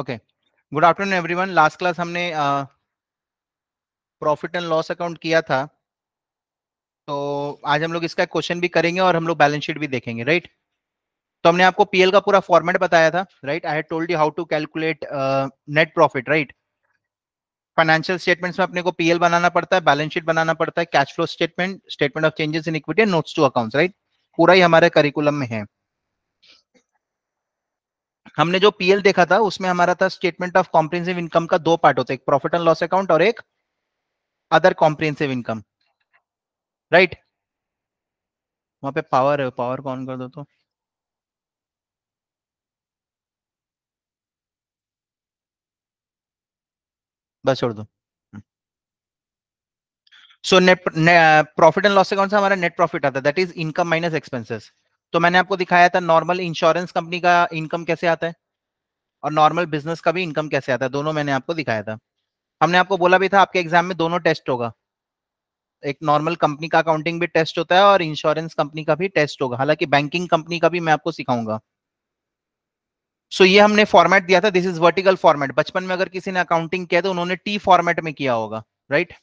Okay good afternoon everyone last class हमने profit and loss account किया था तो आज हम लोग इसका क्वेश्चन भी करेंगे और हम लोग बैलेंस शीट भी देखेंगे राइट right? तो हमने आपको पीएल का पूरा फॉर्मेट बताया था right I have told you how to calculate net profit right financial statements में अपने को पीएल बनाना पड़ता है बैलेंस शीट बनाना पड़ता है cash flow statement statement of changes in equity notes to accounts right पूरा ही हमारे करिकुलम में है हमने जो पीएल देखा था उसमें हमारा था स्टेटमेंट ऑफ कॉम्प्रिहेंसिव इनकम का दो पार्ट होता है एक प्रॉफिट एंड लॉस अकाउंट और एक अदर कॉम्प्रिहेंसिव इनकम राइट वहां पे पावर है पावर कौन कर दो तो बस छोड़ दो so net profit and loss account से हमारा नेट प्रॉफिट आता है that is income minus expenses तो मैंने आपको दिखाया था नॉर्मल इंश्योरेंस कंपनी का इनकम कैसे आता है और नॉर्मल बिजनेस का भी इनकम कैसे आता है दोनों मैंने आपको दिखाया था हमने आपको बोला भी था आपके एग्जाम में दोनों टेस्ट होगा एक नॉर्मल कंपनी का अकाउंटिंग भी टेस्ट होता है और इंश्योरेंस कंपनी का भी टेस्ट होगा हालांकि बैंकिंग कंपनी का भी मैं आपको सिखाऊंगा सो so, ये हमने फॉर्मेट दिया था दिस इज वर्टिकल फॉर्मेट बचपन में अगर किसी ने अकाउंटिंग किया तो उन्होंने टी फॉर्मेट में किया होगा राइट right?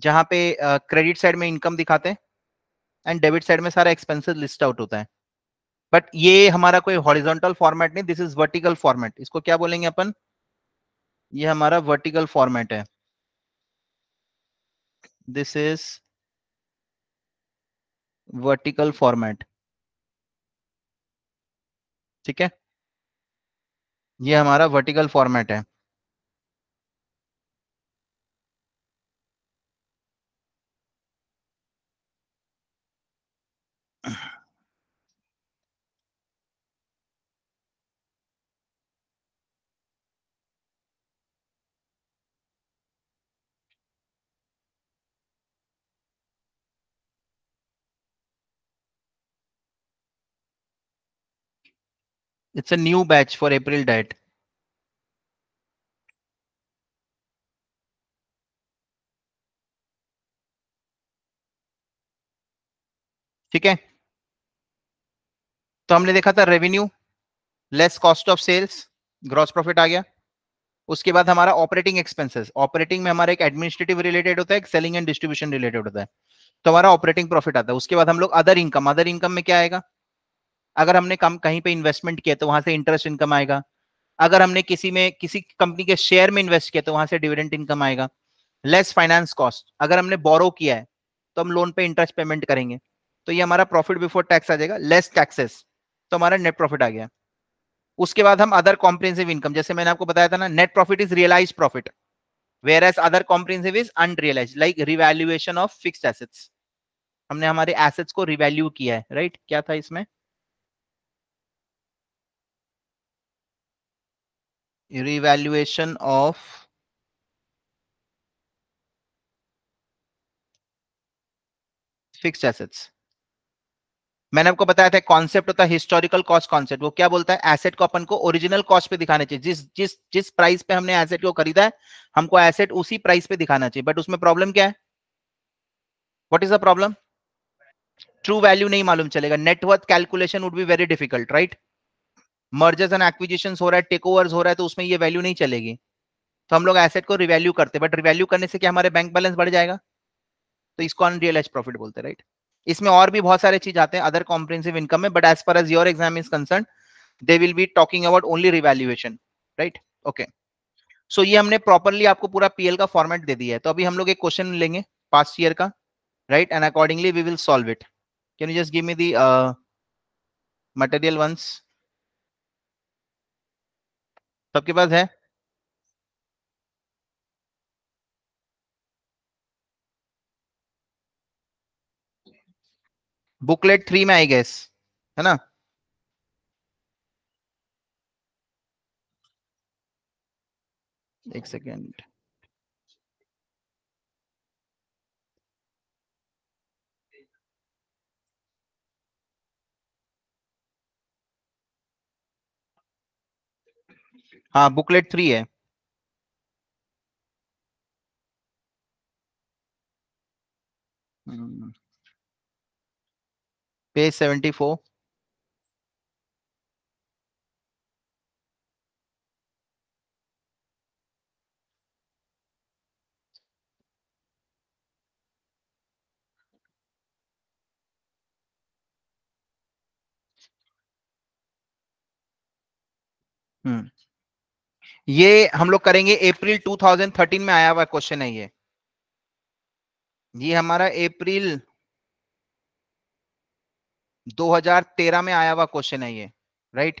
जहां पे क्रेडिट uh, साइड में इनकम दिखाते हैं एंड डेबिट साइड में सारा एक्सपेंसेस लिस्ट आउट होता है बट ये हमारा कोई हॉरिजॉन्टल फॉर्मेट नहीं दिस इज वर्टिकल फॉर्मेट इसको क्या बोलेंगे अपन ये हमारा वर्टिकल फॉर्मेट है दिस इज वर्टिकल फॉर्मेट ठीक है ये हमारा वर्टिकल फॉर्मेट है It's a new batch for April diet. ठीक है तो हमने देखा था revenue less cost of sales gross profit आ गया उसके बाद हमारा ऑपरेटिंग एक्सपेंसेस ऑपरेटिंग में हमारा एक एडमिनिस्ट्रेटिव रिलेटेड होता है एक सेलिंग एंड डिस्ट्रीब्यूशन रिलेटेड होता है तो हमारा ऑपरेटिंग प्रॉफिट आता है उसके बाद हम लोग अदर इनकम अदर इनकम में क्या आएगा अगर हमने कम कहीं पे इन्वेस्टमेंट किया तो वहां से इंटरेस्ट इनकम आएगा अगर हमने किसी में किसी कंपनी के शेयर में इन्वेस्ट किया तो वहां से डिविडेंट इनकम आएगा लेस फाइनेंस कॉस्ट अगर हमने बोरो किया है तो हम लोन पे इंटरेस्ट पेमेंट करेंगे तो ये हमारा प्रॉफिट बिफोर टैक्स आ जाएगा लेस टैक्सेस तो हमारा नेट प्रॉफिट आ गया उसके बाद हम अदर कॉम्प्रेंसिव इनकम जैसे मैंने आपको बताया था ना net profit is realise profit whereas other comprehensive is unrealise like revaluation of fix assets हमने हमारे एसेट्स को रिवैल्यू किया है राइट right? क्या था इसमें revaluation of फिक्स एसेट्स मैंने आपको बताया था कॉन्सेप्ट होता है हिस्टोरिकल कॉस्ट कॉन्सेप्ट वो क्या बोलता है एसेट को अपन को ओरिजिनल कॉस्ट पे दिखाना चाहिए जिस जिस जिस प्राइस पे हमने एसेट को खरीदा है हमको एसेट उसी प्राइस पे दिखाना चाहिए बट उसमें प्रॉब्लम क्या है what is the problem true value नहीं मालूम चलेगा net worth calculation would be very difficult right mergers and acquisition हो रहा है टेक ओवर्स हो रहा है तो उसमें ये वैल्यू नहीं चलेगी तो हम लोग एसेट को रिवैल्यू करते बट रिवैल्यू करने से क्या हमारे बैंक बैलेंस बढ़ जाएगा तो इसको अनरियलाइज प्रॉफिट बोलते हैं राइट इसमें और भी बहुत सारे चीज आते हैं अदर कॉम्प्रेंसिव इनकम में but as far as your exam is concern they will be talking about only revaluation right okay so ये हमने प्रॉपरली आपको पूरा पीएल का फॉर्मेट दे दिया है तो अभी हम लोग एक क्वेश्चन लेंगे पास्ट ईयर का right and accordingly we will solve it can you just give me the material once सबके पास है बुकलेट थ्री में आई गैस है ना एक सेकेंड हाँ बुकलेट थ्री है पेज सेवेंटी फोर हम्म ये हम लोग करेंगे अप्रैल 2013 में आया हुआ क्वेश्चन है ये ये हमारा अप्रैल 2013 में आया हुआ क्वेश्चन है ये right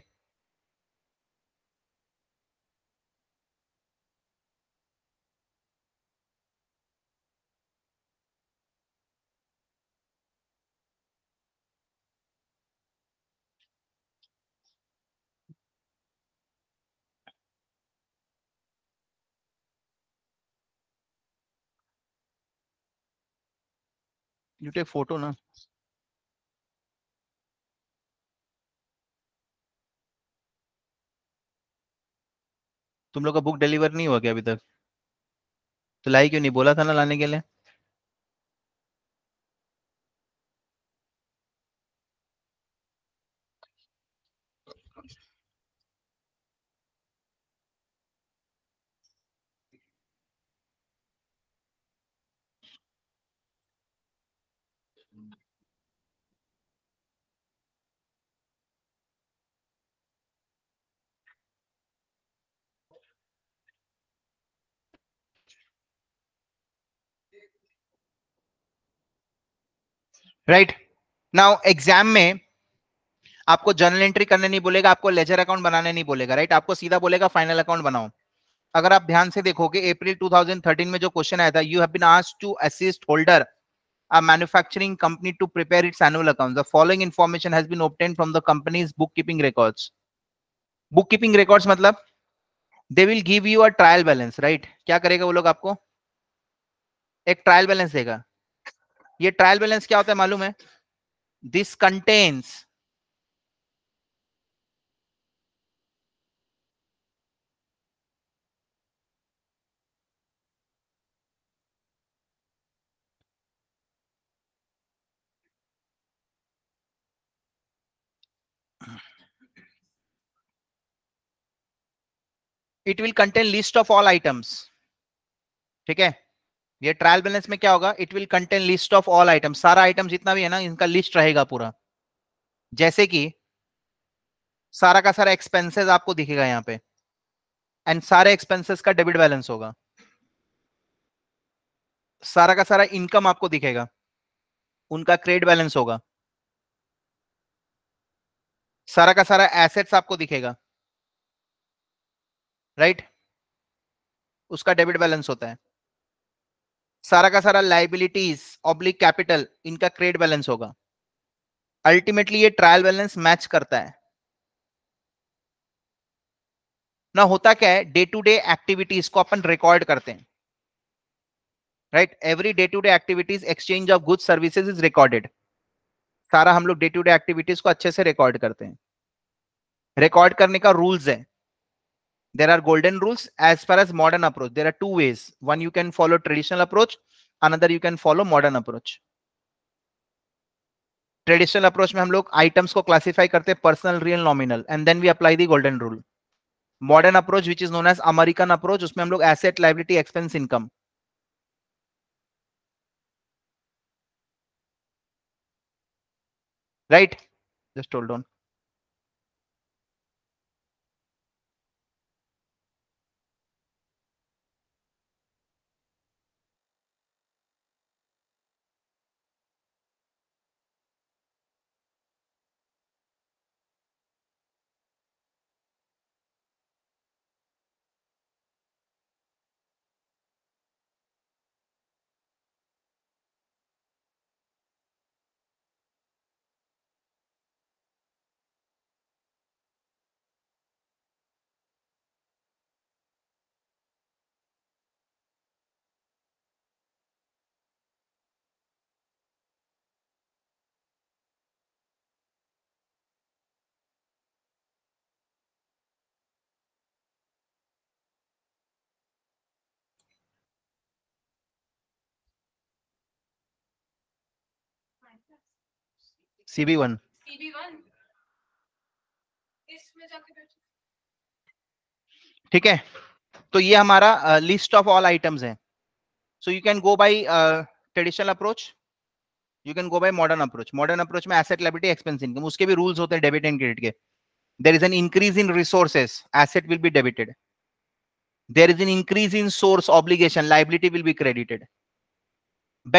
You take photo now. तुम लोग का बुक डिलीवर नहीं हुआ क्या अभी तक तो लाई क्यों नहीं बोला था ना लाने के लिए राइट नाउ एग्जाम में आपको जर्नल एंट्री करने नहीं बोलेगा आपको लेजर अकाउंट बनाने नहीं बोलेगा राइट आपको सीधा बोलेगा फाइनल अकाउंट बनाओ अगर आप ध्यान से देखोगे अप्रैल 2013 में जो क्वेश्चन आया था you have been asked to assist holder a manufacturing company to prepare its annual account the following information has been obtained from the company's bookkeeping records bookkeeping records मतलब they will give you a trial balance right क्या करेगा वो लोग आपको एक trial balance देगा ये trial balance क्या होता है मालूम है this contains it will contain list of all items ठीक है ये ट्रायल बैलेंस में क्या होगा it will contain list of all item सारा आइटम जितना भी है ना इनका लिस्ट रहेगा पूरा जैसे कि सारा का सारा एक्सपेंसेस आपको दिखेगा यहाँ पे एंड सारे एक्सपेंसेस का डेबिट बैलेंस होगा सारा का सारा इनकम आपको दिखेगा उनका क्रेडिट बैलेंस होगा सारा का सारा एसेट्स आपको दिखेगा राइट right? उसका डेबिट बैलेंस होता है सारा का सारा लाइबिलिटीज ऑब्लिक कैपिटल इनका क्रेड बैलेंस होगा अल्टीमेटली ये ट्रायल बैलेंस मैच करता है ना होता क्या है डे टू डे एक्टिविटीज को अपन रिकॉर्ड करते हैं right every day to day activities exchange of good services is recorded सारा हम लोग डे टू डे एक्टिविटीज को अच्छे से रिकॉर्ड करते हैं रिकॉर्ड करने का रूल्स है there are golden rules as far as modern approach there are two ways one you can follow traditional approach another you can follow modern approach traditional approach we have log items ko classify personal real nominal and then we apply the golden rule modern approach which is known as american approach usme hum log asset liability expense income right just hold on C B one ठीक है तो ये हमारा list of all items है so you can go by traditional approach you can go by modern approach modern approach में asset liability expense income उसके भी rules होते हैं डेबिट एंड क्रेडिट के there is an increase in resources asset will be debited there is an increase in source obligation liability will be credited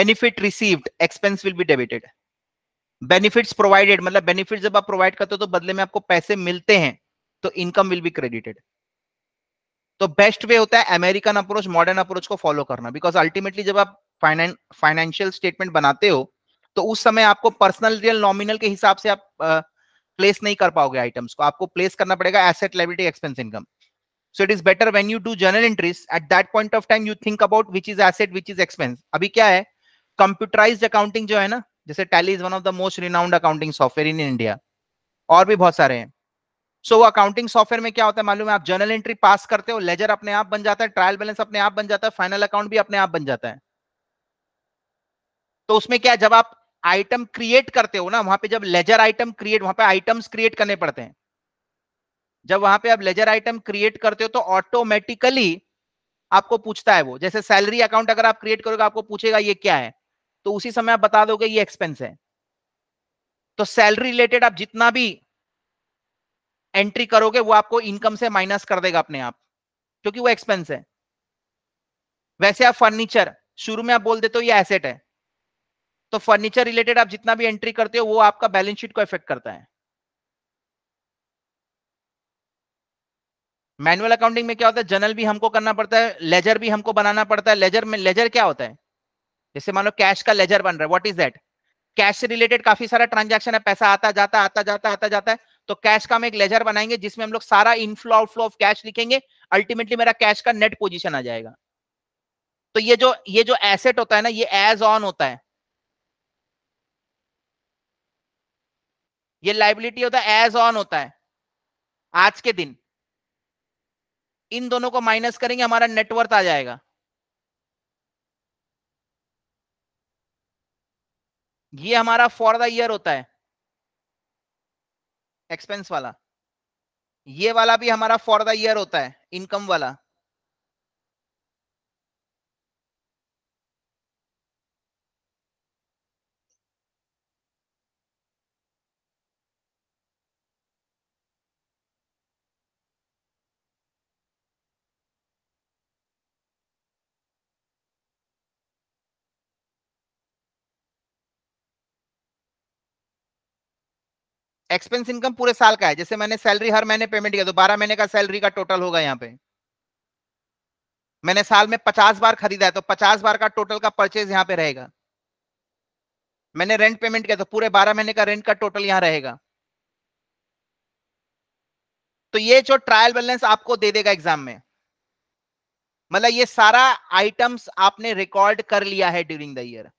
benefit received expense will be debited benefits provided मतलब benefit जब आप provide करते हो तो बदले में आपको पैसे मिलते हैं तो इनकम विल बी क्रेडिटेड तो बेस्ट वे होता है अमेरिकन अप्रोच मॉडर्न अप्रोच को फॉलो करना बिकॉज अल्टीमेटली जब आप फाइनेंशियल स्टेटमेंट बनाते हो तो उस समय आपको पर्सनल रियल नॉमिनल के हिसाब से आप प्लेस uh, नहीं कर पाओगे आइटम्स को आपको प्लेस करना पड़ेगा asset liability expense income so it is better when you do general entries at that point of time you think about which is asset which is expense अभी क्या है कंप्यूटराइज अकाउंटिंग जो है ना जैसे Tally is one of the most renowned accounting software in India और भी बहुत सारे हैं सो so, वो अकाउंटिंग सॉफ्टवेयर में क्या होता है मालूम है आप जर्नल एंट्री पास करते हो लेजर अपने आप बन जाता है ट्रायल बैलेंस अपने आप बन जाता है फाइनल अकाउंट भी अपने आप बन जाता है तो उसमें क्या जब आप आइटम क्रिएट करते हो ना वहां पे जब लेजर आइटम क्रिएट वहां पे आइटम्स क्रिएट करने पड़ते हैं जब वहां पे आप लेजर आइटम क्रिएट करते हो तो ऑटोमेटिकली आपको पूछता है वो जैसे सैलरी अकाउंट अगर आप क्रिएट करोगे आपको पूछेगा ये क्या है तो उसी समय आप बता दोगे ये एक्सपेंस है तो सैलरी रिलेटेड आप जितना भी एंट्री करोगे वो आपको इनकम से माइनस कर देगा अपने आप क्योंकि वो एक्सपेंस है वैसे आप फर्नीचर शुरू में आप बोल देते हो ये एसेट है तो फर्नीचर रिलेटेड आप जितना भी एंट्री करते हो वो आपका बैलेंस शीट को इफेक्ट करता है मैनुअल अकाउंटिंग में क्या होता है जनरल भी हमको करना पड़ता है लेजर भी हमको बनाना पड़ता है लेजर में लेजर क्या होता है जैसे मान लो कैश का लेजर बन रहा है व्हाट इज दैट कैश से रिलेटेड काफी सारा ट्रांजेक्शन है पैसा आता जाता आता जाता आता जाता है तो कैश का हम एक लेजर बनाएंगे जिसमें हम लोग सारा इनफ्लो आउटफ्लो ऑफ कैश लिखेंगे अल्टीमेटली मेरा कैश का नेट पोजिशन आ जाएगा तो ये जो ये जो एसेट होता है ना ये एज ऑन होता है ये लाइबिलिटी होता है एज ऑन होता है आज के दिन इन दोनों को माइनस करेंगे हमारा नेटवर्थ आ जाएगा ये हमारा फॉर द ईयर होता है एक्सपेंस वाला ये वाला भी हमारा फॉर द ईयर होता है इनकम वाला एक्सपेंस इनकम पूरे साल का है जैसे मैंने सैलरी हर महीने पेमेंट किया तो बारह महीने का सैलरी का टोटल होगा यहाँ पे मैंने साल में पचास बार खरीदा है तो पचास बार का टोटल का परचेज यहाँ पे रहेगा मैंने रेंट पेमेंट किया तो पूरे बारह महीने का रेंट का टोटल यहाँ रहेगा तो ये जो ट्रायल बैलेंस आपको दे देगा एग्जाम में मतलब ये सारा आइटम्स आपने रिकॉर्ड कर लिया है during the year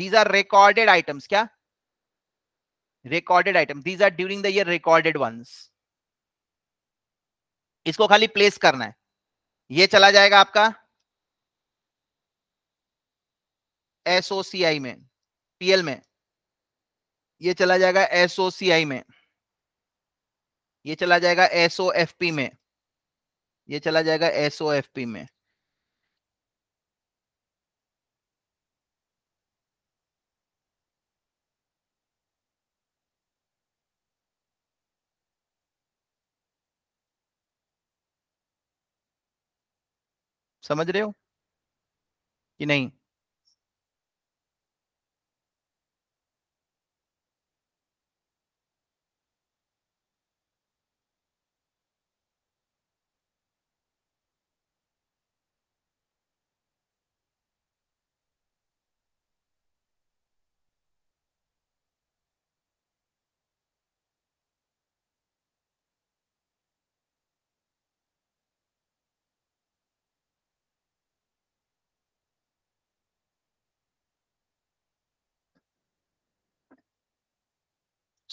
these are recorded items क्या recorded item these are during the year recorded once इसको खाली प्लेस करना है ये चला जाएगा आपका एसओसीआई में पीएल में ये चला जाएगा एसओसीआई में ये चला जाएगा एसओएफपी में ये चला जाएगा एसओएफपी में समझ रहे हो कि नहीं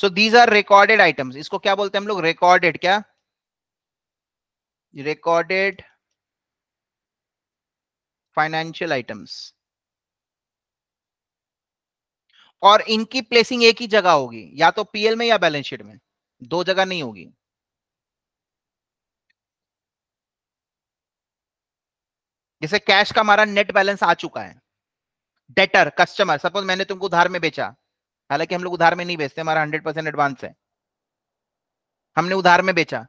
so these are recorded items इसको क्या बोलते हैं हम लोग रिकॉर्डेड क्या रिकॉर्डेड फाइनेंशियल आइटम्स और इनकी प्लेसिंग एक ही जगह होगी या तो पीएल में या बैलेंस शीट में दो जगह नहीं होगी जैसे कैश का हमारा नेट बैलेंस आ चुका है डेटर कस्टमर सपोज मैंने तुमको उधार में बेचा हालांकि हम लोग उधार में नहीं बेचते हमारा हंड्रेड परसेंट एडवांस है हमने उधार में बेचा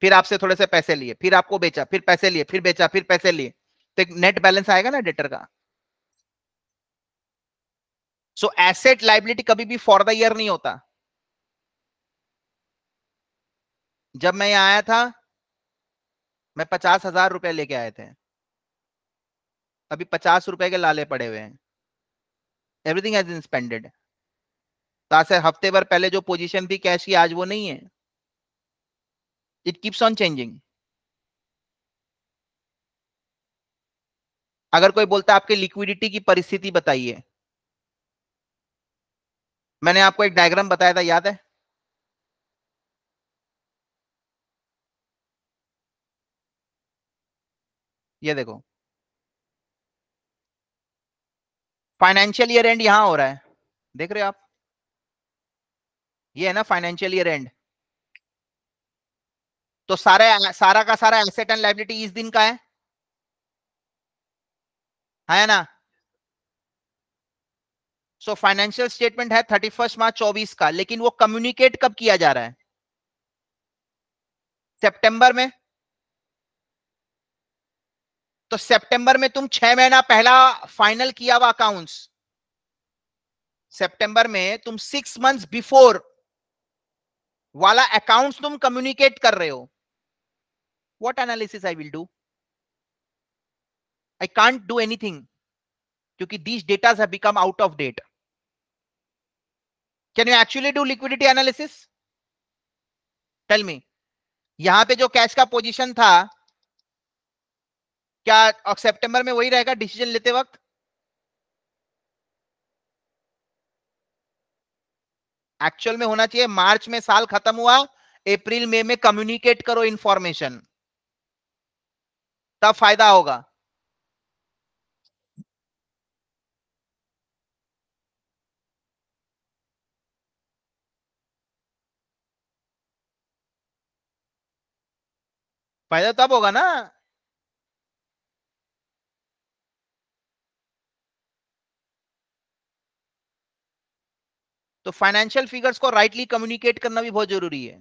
फिर आपसे थोड़े से पैसे लिए फिर आपको बेचा फिर पैसे लिए फिर बेचा फिर पैसे लिए तो एक नेट बैलेंस आएगा ना डेटर का सो एसेट लाइबिलिटी कभी भी फॉर द ईयर नहीं होता जब मैं यहाँ आया था मैं पचास हजार रुपये लेके आए थे अभी पचास रुपए के लाले पड़े हुए हैं एवरीथिंग हैज बीन स्पेंडेड तो से हफ्ते भर पहले जो पोजीशन थी कैश की आज वो नहीं है इट कीप्स ऑन चेंजिंग अगर कोई बोलता आपके आपकी लिक्विडिटी की परिस्थिति बताइए मैंने आपको एक डायग्राम बताया था याद है ये देखो फाइनेंशियल ईयर एंड यहां हो रहा है देख रहे हो आप ये है ना फाइनेंशियल ईयर एंड तो सारे सारा का सारा एसेट एंड लाइबिलिटी इस दिन का है है ना सो फाइनेंशियल स्टेटमेंट है थर्टी फर्स्ट मार्च चौबीस का लेकिन वो कम्युनिकेट कब किया जा रहा है सितंबर में तो सितंबर में तुम छह महीना पहला फाइनल किया हुआ अकाउंट्स सितंबर में तुम सिक्स मंथ्स बिफोर वाला अकाउंट्स तुम कम्युनिकेट कर रहे हो what analysis I will do I can't do anything क्योंकि these datas have become out of date can you actually do liquidity analysis tell me यहां पे जो कैश का पोजीशन था क्या सितंबर में वही रहेगा डिसीजन लेते वक्त एक्चुअल में होना चाहिए मार्च में साल खत्म हुआ अप्रैल मई में, में कम्युनिकेट करो इंफॉर्मेशन तब फायदा होगा फायदा तब होगा ना तो फाइनेंशियल फिगर्स को राइटली कम्युनिकेट करना भी बहुत जरूरी है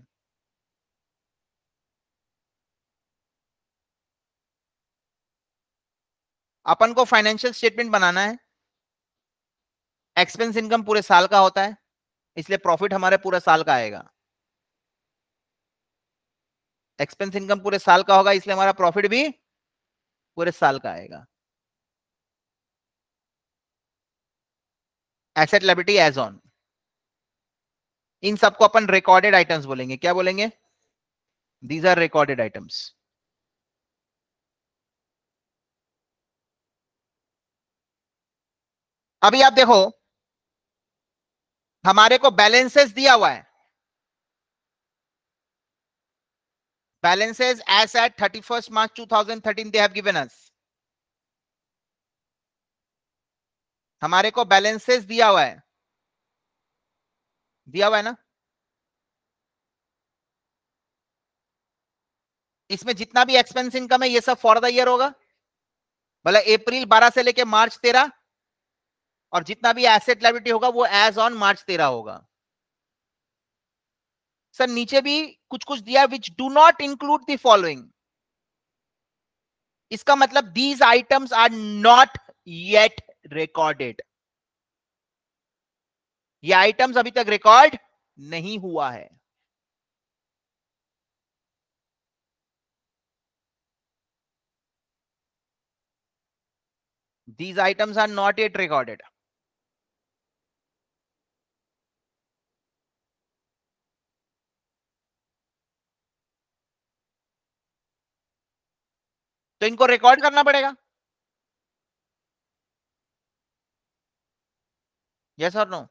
अपन को फाइनेंशियल स्टेटमेंट बनाना है एक्सपेंस इनकम पूरे साल का होता है इसलिए प्रॉफिट हमारे पूरे साल का आएगा एक्सपेंस इनकम पूरे साल का होगा इसलिए हमारा प्रॉफिट भी पूरे साल का आएगा एसेट लाइबिलिटी एज ऑन इन सबको अपन रिकॉर्डेड आइटम्स बोलेंगे क्या बोलेंगे दीज आर रिकॉर्डेड आइटम्स अभी आप देखो हमारे को बैलेंसेस दिया हुआ है as thirty first March two thousand thirteen they have given us हमारे को बैलेंसेस दिया हुआ है दिया हुआ है ना इसमें जितना भी एक्सपेंस इनकम है ये सब फॉर द ईयर होगा भले अप्रैल 12 से लेके मार्च 13 और जितना भी एसेट लाइबिलिटी होगा वो एज ऑन मार्च 13 होगा सर नीचे भी कुछ कुछ दिया which do not include the following इसका मतलब these items are not yet recorded ये आइटम्स अभी तक रिकॉर्ड नहीं हुआ है these items are not yet recorded तो इनको रिकॉर्ड करना पड़ेगा यस और नो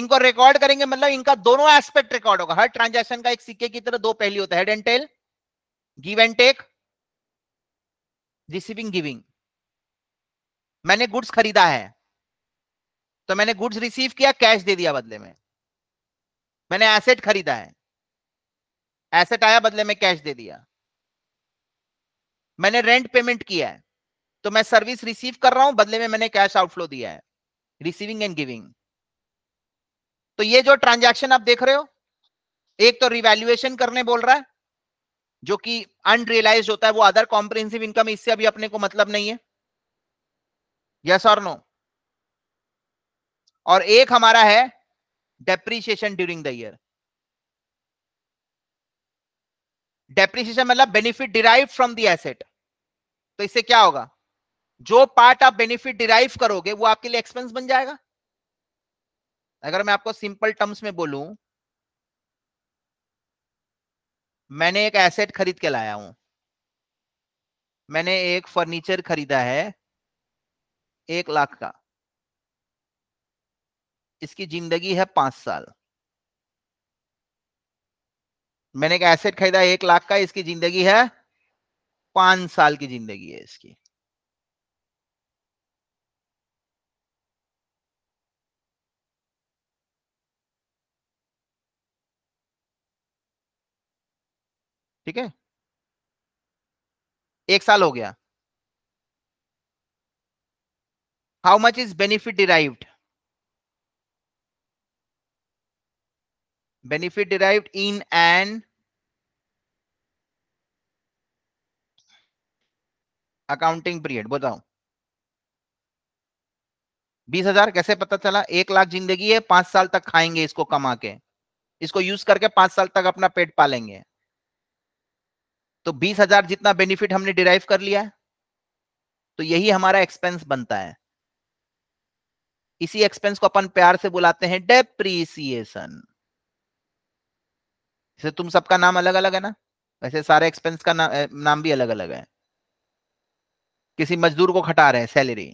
इनको रिकॉर्ड करेंगे मतलब इनका दोनों एस्पेक्ट रिकॉर्ड होगा हर ट्रांजैक्शन का एक सिक्के की तरह दो पहली होता है head and tail give and take receiving giving मैंने गुड्स खरीदा है तो मैंने गुड्स रिसीव किया कैश दे दिया बदले में मैंने एसेट खरीदा है एसेट आया बदले में कैश दे दिया मैंने रेंट पेमेंट किया है तो मैं सर्विस रिसीव कर रहा हूं बदले में मैंने कैश आउटफ्लो दिया है रिसीविंग एंड गिविंग तो ये जो ट्रांजैक्शन आप देख रहे हो एक तो रिवैल्यूएशन करने बोल रहा है जो कि अनरियलाइज होता है वो अदर कॉम्प्रिहेंसिव इनकम इससे अभी अपने को मतलब नहीं है यस और नो और एक हमारा है depreciation during the year depreciation मतलब benefit derive from the asset तो इससे क्या होगा जो पार्ट आप बेनिफिट डिराइव करोगे वो आपके लिए एक्सपेंस बन जाएगा अगर मैं आपको सिंपल टर्म्स में बोलूं मैंने एक एसेट खरीद के लाया हूं मैंने एक फर्नीचर खरीदा है एक लाख का इसकी जिंदगी है पांच साल मैंने एक एसेट खरीदा एक लाख का इसकी जिंदगी है पांच साल की जिंदगी है इसकी ठीक है एक साल हो गया how much is benefit derived benefit derived in an accounting period बताओ बीस हजार कैसे पता चला एक लाख जिंदगी है पांच साल तक खाएंगे इसको कमा के इसको यूज करके पांच साल तक अपना पेट पालेंगे तो बीस हजार जितना बेनिफिट हमने डिराइव कर लिया है तो यही हमारा एक्सपेंस बनता है इसी एक्सपेंस को अपन प्यार से बुलाते हैं डेप्रीसिएशन जैसे तुम सबका नाम अलग अलग है ना वैसे सारे एक्सपेंस का ना, नाम भी अलग अलग है किसी मजदूर को खटा रहे हैं सैलरी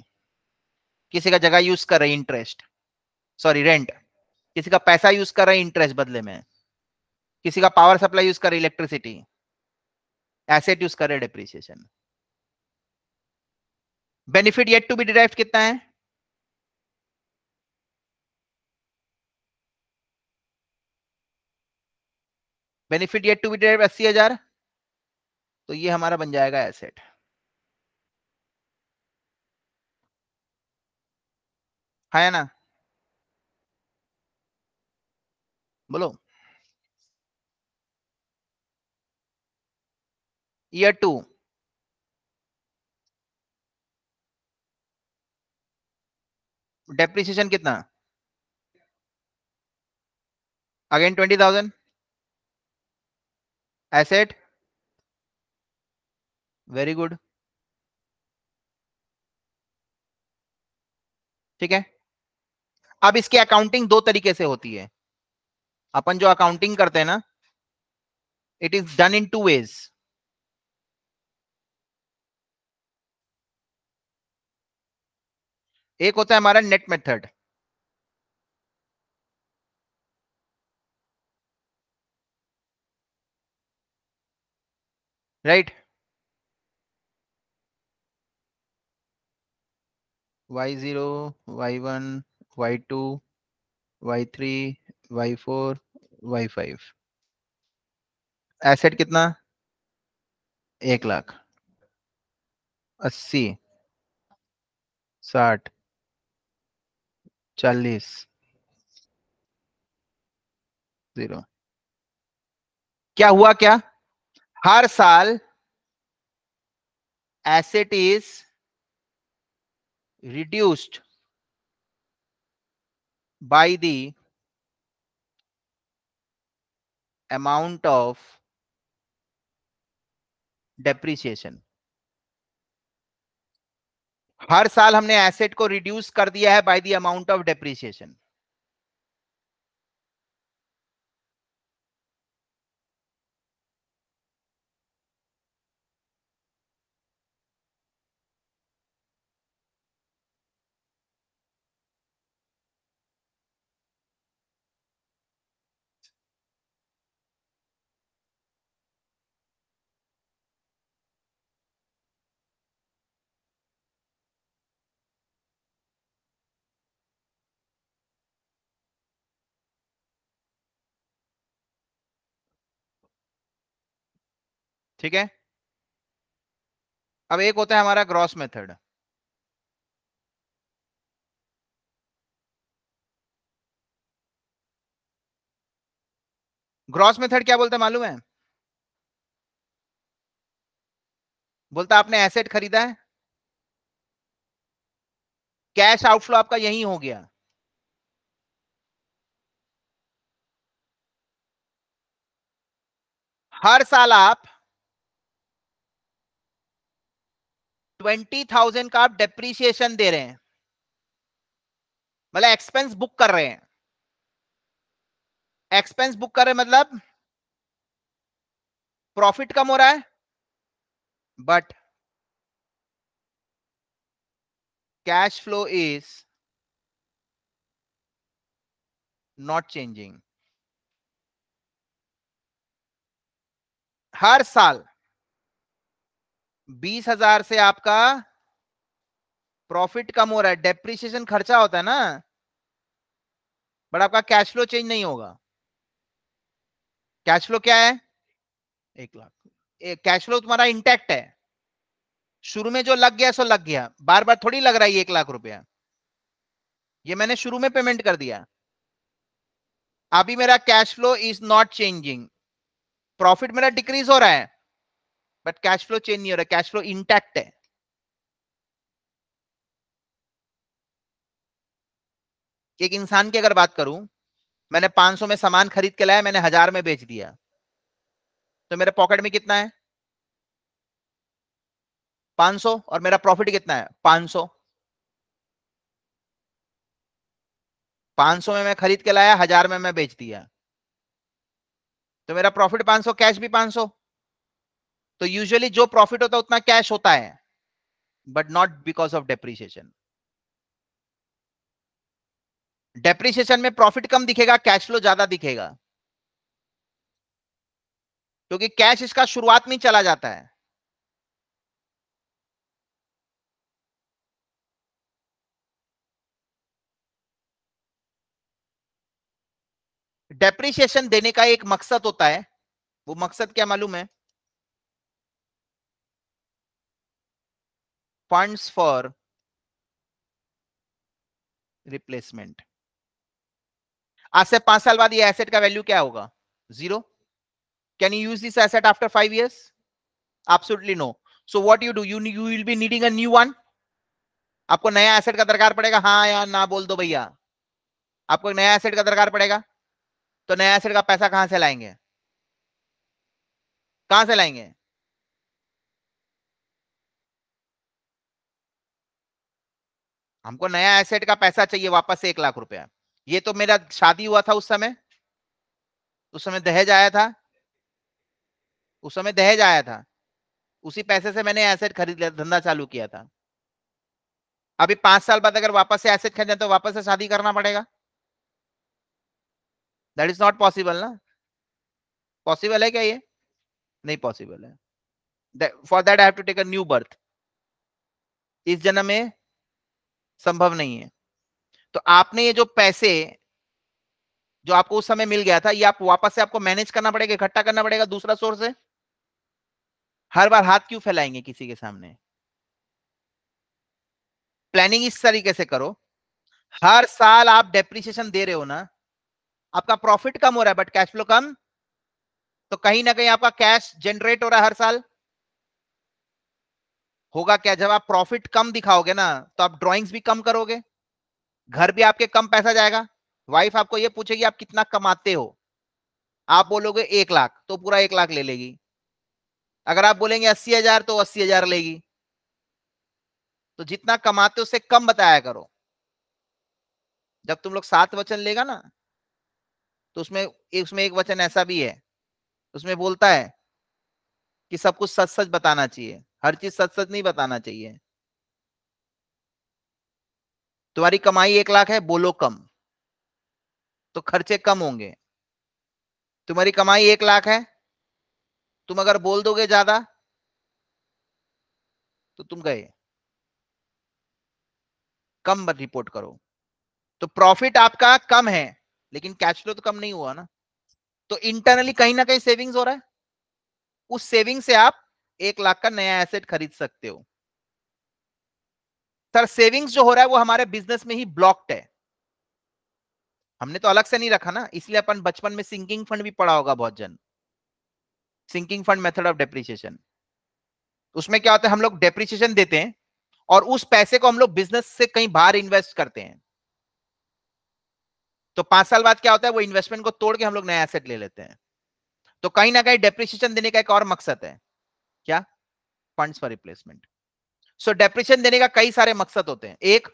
किसी का जगह यूज कर रहे इंटरेस्ट सॉरी रेंट किसी का पैसा यूज कर रहे इंटरेस्ट बदले में किसी का पावर सप्लाई यूज कर इलेक्ट्रिसिटी एसेट यूज कर रहे depreciation benefit yet to be derive कितना है benefit yet to be derive अस्सी हजार तो ये हमारा बन जाएगा एसेट है ना बोलो year 2 डेप्रिसिएशन कितना again twenty thousand asset very good ठीक है अब इसकी अकाउंटिंग दो तरीके से होती है अपन जो अकाउंटिंग करते हैं ना it is done in two ways एक होता है हमारा net method right Y zero Y one Y two Y three Y four Y five asset कितना एक लाख अस्सी साठ चालीस जीरो क्या हुआ क्या हर साल asset is reduced by the amount of depreciation हर साल हमने एसेट को रिड्यूस कर दिया है by the amount of depreciation ठीक है अब एक होता है हमारा ग्रॉस मेथड ग्रॉस मेथड क्या बोलता है मालूम है बोलता आपने एसेट खरीदा है कैश आउटफ्लो आपका यही हो गया हर साल आप ट्वेंटी थाउजेंड का आप डेप्रीसिएशन दे रहे हैं मतलब एक्सपेंस बुक कर रहे हैं एक्सपेंस बुक कर रहे हैं मतलब प्रॉफिट कम हो रहा है but cash flow is not changing हर साल बीस हजार से आपका प्रॉफिट कम हो रहा है डेप्रिसिएशन खर्चा होता है ना बट आपका कैश फ्लो चेंज नहीं होगा कैश फ्लो क्या है एक लाख कैश फ्लो तुम्हारा इंटैक्ट है शुरू में जो लग गया सो लग गया बार बार थोड़ी लग रहा है एक लाख रुपया ये मैंने शुरू में पेमेंट कर दिया अभी मेरा cash flow is not changing profit मेरा डिक्रीज हो रहा है बट कैश फ्लो चेंज नहीं हो रहा कैश फ्लो इंटैक्ट है एक इंसान की अगर बात करूं मैंने 500 में सामान खरीद के लाया मैंने हजार में बेच दिया तो मेरे पॉकेट में कितना है 500 और मेरा प्रॉफिट कितना है 500 500 में मैं खरीद के लाया हजार में मैं बेच दिया तो मेरा प्रॉफिट 500 कैश भी 500 तो यूजुअली जो प्रॉफिट होता है उतना कैश होता है but not because of depreciation depreciation में प्रॉफिट कम दिखेगा कैश फ्लो ज्यादा दिखेगा क्योंकि कैश इसका शुरुआत में चला जाता है डेप्रिसिएशन देने का एक मकसद होता है वो मकसद क्या मालूम है funds for रिप्लेसमेंट आज से पांच साल बाद ये एसेट का वैल्यू क्या होगा zero can you use this asset after five years absolutely no so what you do you you will be needing a new one आपको नया एसेट का दरकार पड़ेगा हाँ या ना बोल दो भैया आपको नया एसेट का दरकार पड़ेगा तो नया एसेट का पैसा कहां से लाएंगे कहां से लाएंगे हमको नया एसेट का पैसा चाहिए वापस एक लाख रुपया ये तो मेरा शादी हुआ था उस समय उस समय दहेज आया था उस समय दहेज आया था उसी पैसे से मैंने एसेट खरीद लिया धंधा चालू किया था अभी पांच साल बाद अगर वापस से एसेट खरीदें तो वापस से शादी करना पड़ेगा दैट इज नॉट पॉसिबल ना पॉसिबल है क्या ये नहीं पॉसिबल है for that I have to take a new birth इस जन्म में संभव नहीं है तो आपने ये जो पैसे जो आपको उस समय मिल गया था ये आप वापस से आपको मैनेज करना पड़ेगा इकट्ठा करना पड़ेगा दूसरा सोर्स है हर बार हाथ क्यों फैलाएंगे किसी के सामने प्लानिंग इस तरीके से करो हर साल आप डेप्रिसिएशन दे रहे हो ना आपका प्रॉफिट कम हो रहा है बट कैश फ्लो कम तो कहीं ना कहीं आपका कैश जनरेट हो रहा है हर साल होगा क्या जब आप प्रॉफिट कम दिखाओगे ना तो आप ड्रॉइंग्स भी कम करोगे घर भी आपके कम पैसा जाएगा वाइफ आपको ये पूछेगी आप कितना कमाते हो आप बोलोगे एक लाख तो पूरा एक लाख ले लेगी अगर आप बोलेंगे अस्सी हजार तो अस्सी हजार लेगी तो जितना कमाते हो उससे कम बताया करो जब तुम लोग सात वचन लेगा ना तो उसमें उसमें एक वचन ऐसा भी है उसमें बोलता है कि सब कुछ सच सच बताना चाहिए हर चीज सच सच नहीं बताना चाहिए तुम्हारी कमाई एक लाख है बोलो कम तो खर्चे कम होंगे तुम्हारी कमाई एक लाख है तुम अगर बोल दोगे ज्यादा तो तुम गए कम रिपोर्ट करो तो प्रॉफिट आपका कम है लेकिन कैश फ्लो तो कम नहीं हुआ ना तो इंटरनली कहीं ना कहीं सेविंग्स हो रहा है उस सेविंग से आप एक लाख का नया एसेट खरीद सकते हो सर सेविंग्स जो हो रहा है वो हमारे बिजनेस में ही ब्लॉक्ड है हमने तो अलग से नहीं रखा ना इसलिए अपन बचपन में सिंकिंग फंड भी पढ़ा होगा बहुत जन sinking fund method of depreciation उसमें क्या होता है हम लोग डेप्रिसिएशन देते हैं और उस पैसे को हम लोग बिजनेस से कहीं बाहर इन्वेस्ट करते हैं तो पांच साल बाद क्या होता है वो इन्वेस्टमेंट को तोड़ के हम लोग नया एसेट ले लेते हैं तो कहीं ना कहीं डेप्रिसिएशन देने का एक और मकसद है क्या funds for replacement so depreciation देने का कई सारे मकसद होते हैं एक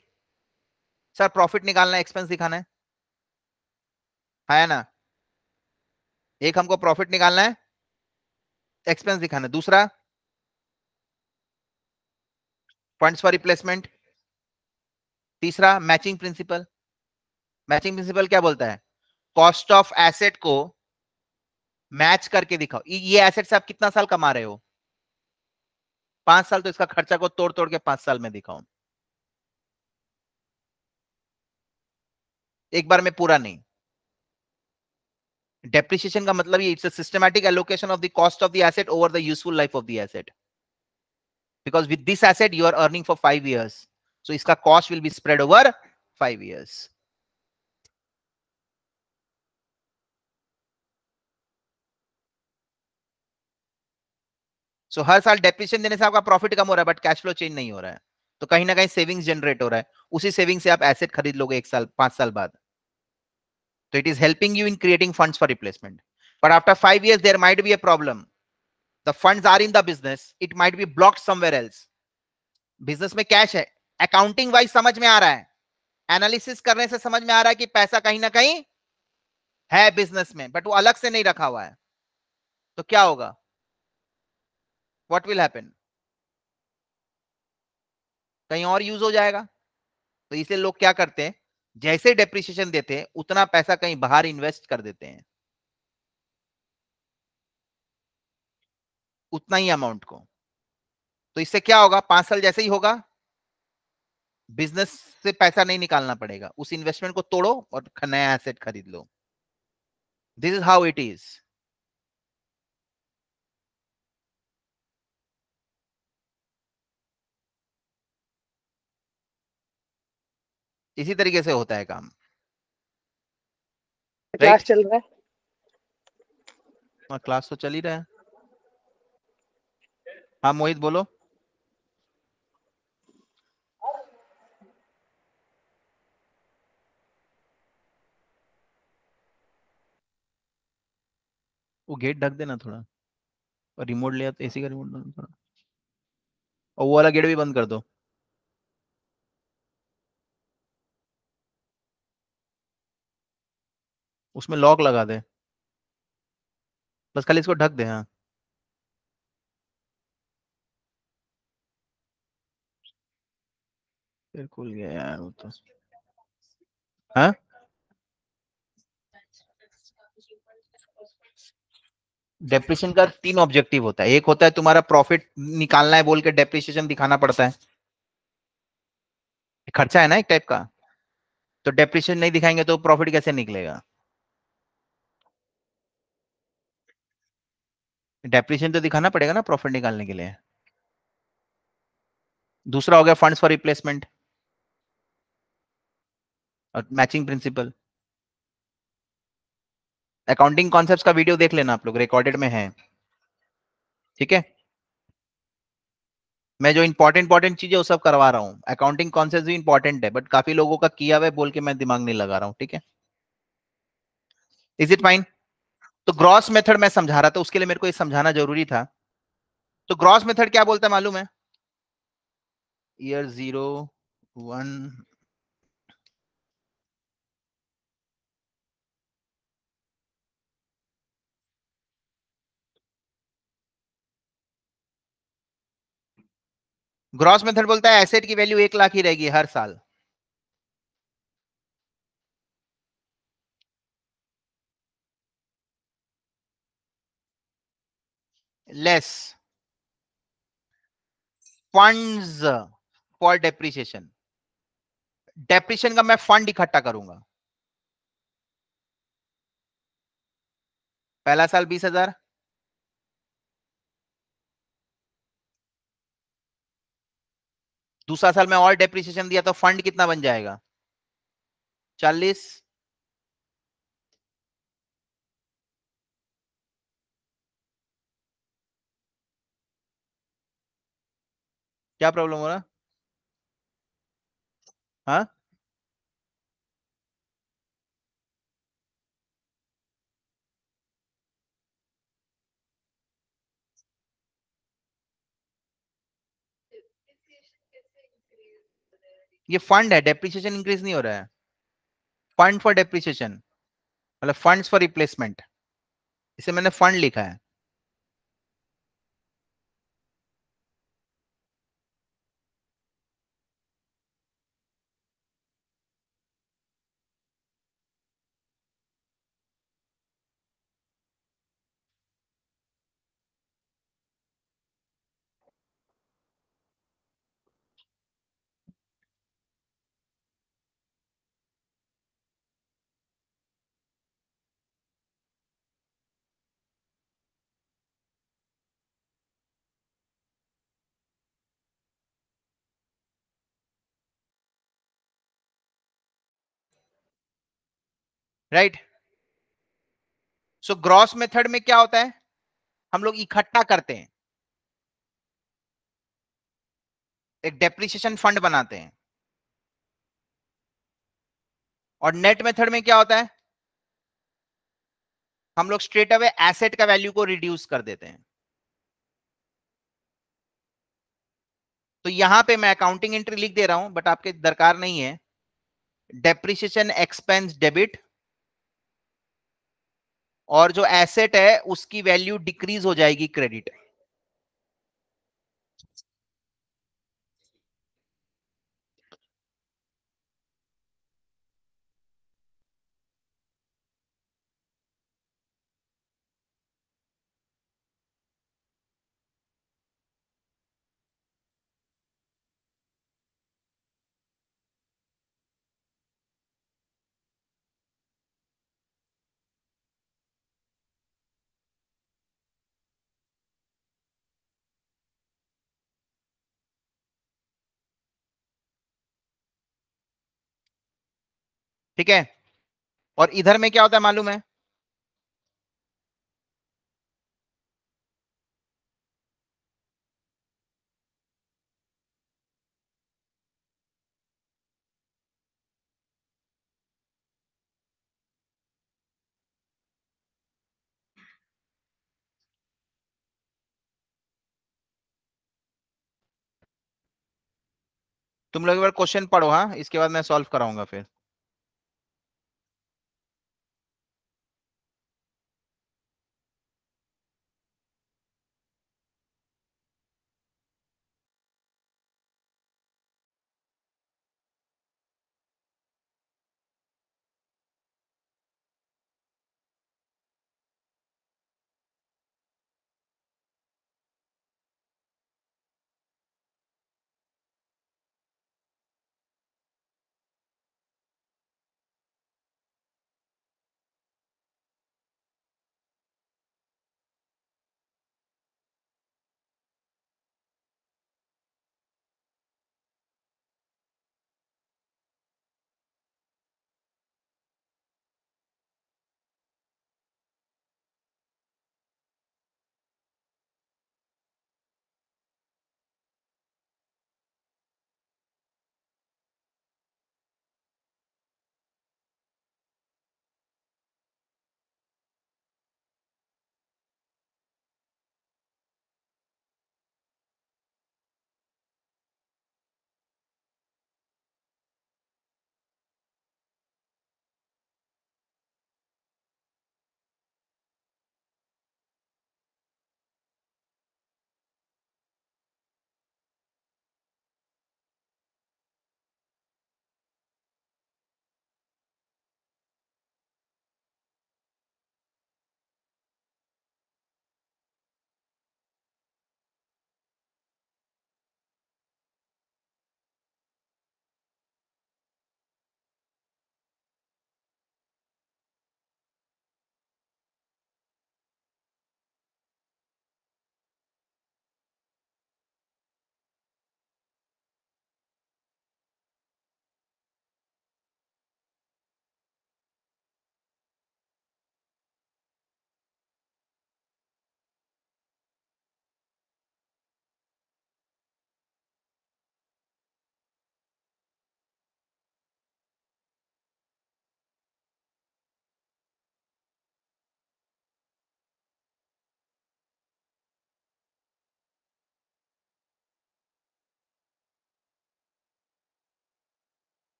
सर प्रॉफिट निकालना एक्सपेंस दिखाना है है ना एक हमको प्रॉफिट निकालना है एक्सपेंस दिखाना है दूसरा फंड्स फॉर रिप्लेसमेंट तीसरा मैचिंग प्रिंसिपल मैचिंग प्रिंसिपल क्या बोलता है कॉस्ट ऑफ एसेट को मैच करके दिखाओ ये एसेट से आप कितना साल कमा रहे हो पांच साल तो इसका खर्चा को तोड़ तोड़ के पांच साल में दिखाऊं एक बार में पूरा नहीं डेप्रिशिएशन का मतलब ये it's systematic allocation of the cost of the asset over the useful life of the asset because with this asset you are earning for five years so इसका cost will be spread over five years so so, हर साल depreciation देने से आपका profit कम हो रहा है but cash flow change नहीं हो रहा है तो कहीं ना कहीं सेविंग जनरेट हो रहा है उसी सेविंग से आप एसेट खरीद लोगे एक साल पांच साल बाद तो it is helping you in creating funds for replacement but after five year there might be a problem the funds are in the business it might be block somewhere else business में cash है accounting wise समझ में आ रहा है analysis करने से समझ में आ रहा है कि पैसा कहीं ना कहीं है बिजनेस में बट वो अलग से नहीं रखा हुआ है तो क्या होगा what विल हैपन कहीं और यूज हो जाएगा तो इसे लोग क्या करते हैं जैसे डेप्रिसिएशन देते हैं उतना पैसा कहीं बाहर इन्वेस्ट कर देते हैं उतना ही अमाउंट को तो इससे क्या होगा पांच साल जैसे ही होगा बिजनेस से पैसा नहीं निकालना पड़ेगा उस इन्वेस्टमेंट को तोड़ो और नया एसेट खरीद लो this is how it is इसी तरीके से होता है काम क्लास चल रहा है हाँ, क्लास तो चल ही रहा है हाँ मोहित बोलो वो गेट ढक देना थोड़ा और रिमोट ले आते एसी का रिमोट थोड़ा और वो वाला गेट भी बंद कर दो उसमें लॉक लगा दे बस खाली इसको ढक दे हाँ बिल्कुल गया यार वो तो हाँ का तीन ऑब्जेक्टिव होता है एक होता है तुम्हारा प्रॉफिट निकालना है बोल के डेप्रिशिएशन दिखाना पड़ता है खर्चा है ना एक टाइप का तो डेप्रिसिएशन नहीं दिखाएंगे तो प्रॉफिट कैसे निकलेगा डेप्रीशन तो दिखाना पड़ेगा ना प्रॉफिट निकालने के लिए दूसरा हो गया फंड्स फॉर रिप्लेसमेंट और मैचिंग प्रिंसिपल अकाउंटिंग कॉन्सेप्ट्स का वीडियो देख लेना आप लोग रिकॉर्डेड में है ठीक है मैं जो इंपॉर्टेंट इंपॉर्टेंट चीजें वो सब करवा रहा हूँ अकाउंटिंग कॉन्सेप्ट भी इंपॉर्टेंट है बट काफी लोगों का किया हुआ है बोल के मैं दिमाग नहीं लगा रहा हूँ ठीक है इज इट फाइन तो ग्रॉस मेथड मैं समझा रहा था उसके लिए मेरे को ये समझाना जरूरी था तो ग्रॉस मेथड क्या बोलता है मालूम है year zero one gross method बोलता है एसेट की वैल्यू एक लाख ही रहेगी हर साल less funds for depreciation depreciation का मैं फंड इकट्ठा करूंगा पहला साल बीस हजार दूसरा साल में और डेप्रिसिएशन दिया तो फंड कितना बन जाएगा चालीस क्या प्रॉब्लम हो रहा हा ये फंड है डेप्रिसिएशन इंक्रीज नहीं हो रहा है फंड फॉर डेप्रिसिएशन मतलब फंड्स फॉर रिप्लेसमेंट इसे मैंने फंड लिखा है राइट सो ग्रॉस मेथड में क्या होता है हम लोग इकट्ठा करते हैं एक डेप्रिसिएशन फंड बनाते हैं और नेट मेथड में क्या होता है हम लोग स्ट्रेट अवे एसेट का वैल्यू को रिड्यूस कर देते हैं तो यहां पे मैं अकाउंटिंग एंट्री लिख दे रहा हूं बट आपके दरकार नहीं है डेप्रिसिएशन एक्सपेंस डेबिट और जो एसेट है उसकी वैल्यू डिक्रीज हो जाएगी क्रेडिट ठीक है और इधर में क्या होता है मालूम है तुम लोग एक बार क्वेश्चन पढ़ो हाँ इसके बाद मैं सॉल्व कराऊंगा फिर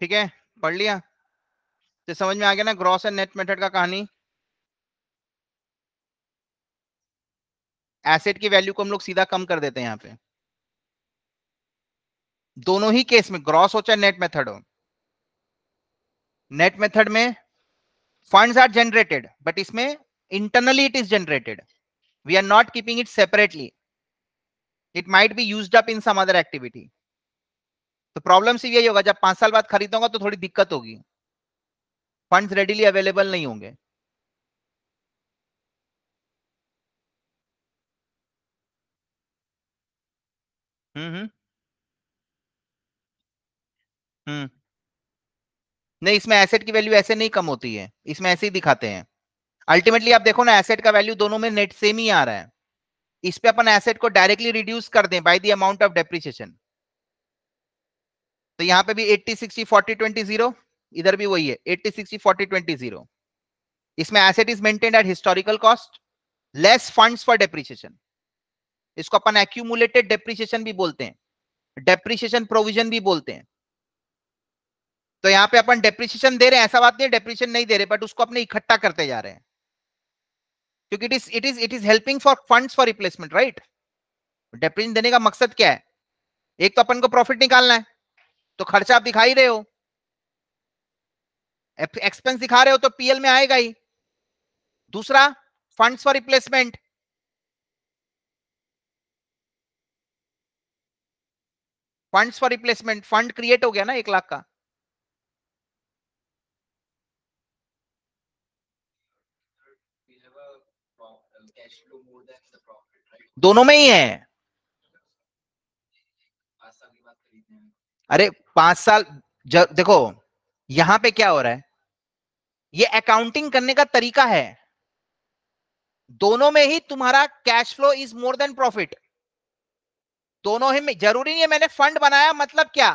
ठीक है पढ़ लिया तो समझ में आ गया ना ग्रॉस एंड नेट मेथड का कहानी एसेट की वैल्यू को हम लोग सीधा कम कर देते हैं यहां पे दोनों ही केस में ग्रॉस हो चाहे नेट मेथड हो नेट मेथड में फंड्स आर जनरेटेड बट इसमें internally it is generated we are not keeping it separately it might be used up in some other activity तो प्रॉब्लम सिर्फ यही होगा जब पांच साल बाद खरीदूंगा तो थोड़ी दिक्कत होगी फंड्स रेडीली अवेलेबल नहीं होंगे हम्म हम्म, हम्म। नहीं इसमें एसेट की वैल्यू ऐसे नहीं कम होती है इसमें ऐसे ही दिखाते हैं अल्टीमेटली आप देखो ना एसेट का वैल्यू दोनों में नेट सेम ही आ रहा है इस पे अपन एसेट को डायरेक्टली रिड्यूस कर दें by the amount of depreciation तो यहां पे भी 80 60 40 20 जीरो इधर भी वही है 80 60 40 20 जीरो इसमें asset is maintain at historical cost less funds for depreciation इसको अपन एक्यूमुलेटेड डेप्रिसिएशन भी बोलते हैं डेप्रिसिएशन प्रोविजन भी बोलते हैं तो यहां पे अपन डेप्रिसिएशन दे रहे हैं ऐसा बात नहीं है डेप्रिसिएशन नहीं दे रहे बट उसको अपने इकट्ठा करते जा रहे हैं क्योंकि it is it is it is helping for funds for replacement right depreciation देने का मकसद क्या है एक तो अपन को प्रॉफिट निकालना है तो खर्चा आप दिखाई रहे हो एक्सपेंस दिखा रहे हो तो पीएल में आएगा ही दूसरा funds for replacement funds for replacement fund create हो गया ना एक लाख का दोनों में ही है अरे पांच साल जब देखो यहां पे क्या हो रहा है ये अकाउंटिंग करने का तरीका है दोनों में ही तुम्हारा cash flow is more than profit दोनों ही में जरूरी नहीं है मैंने फंड बनाया मतलब क्या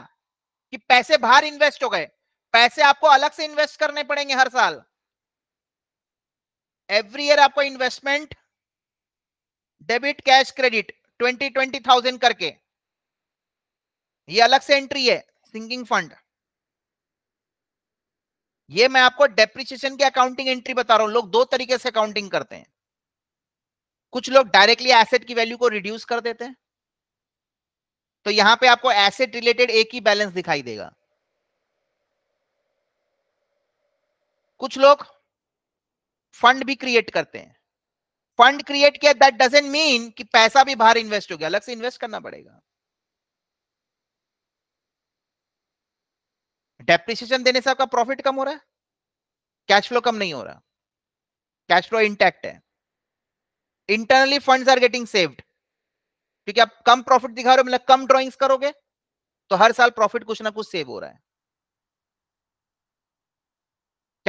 कि पैसे बाहर इन्वेस्ट हो गए पैसे आपको अलग से इन्वेस्ट करने पड़ेंगे हर साल एवरी ईयर आपको investment debit cash credit twenty twenty thousand करके ये अलग से एंट्री है सिंकिंग फंड ये मैं आपको डेप्रिसिएशन की अकाउंटिंग एंट्री बता रहा हूं लोग दो तरीके से अकाउंटिंग करते हैं कुछ लोग डायरेक्टली एसेट की वैल्यू को रिड्यूस कर देते हैं तो यहां पे आपको एसेट रिलेटेड एक ही बैलेंस दिखाई देगा कुछ लोग फंड भी क्रिएट करते हैं फंड क्रिएट किया दैट डजेंट मीन कि पैसा भी बाहर इन्वेस्ट हो गया अलग से इन्वेस्ट करना पड़ेगा डेप्रिसिएशन देने से आपका प्रॉफिट कम हो रहा है कैश फ्लो कम नहीं हो रहा कैश फ्लो इंटैक्ट है internally funds are getting saved क्योंकि आप कम प्रॉफिट दिखा रहे हो मतलब कम ड्रॉइंग्स करोगे तो हर साल प्रॉफिट कुछ ना कुछ सेव हो रहा है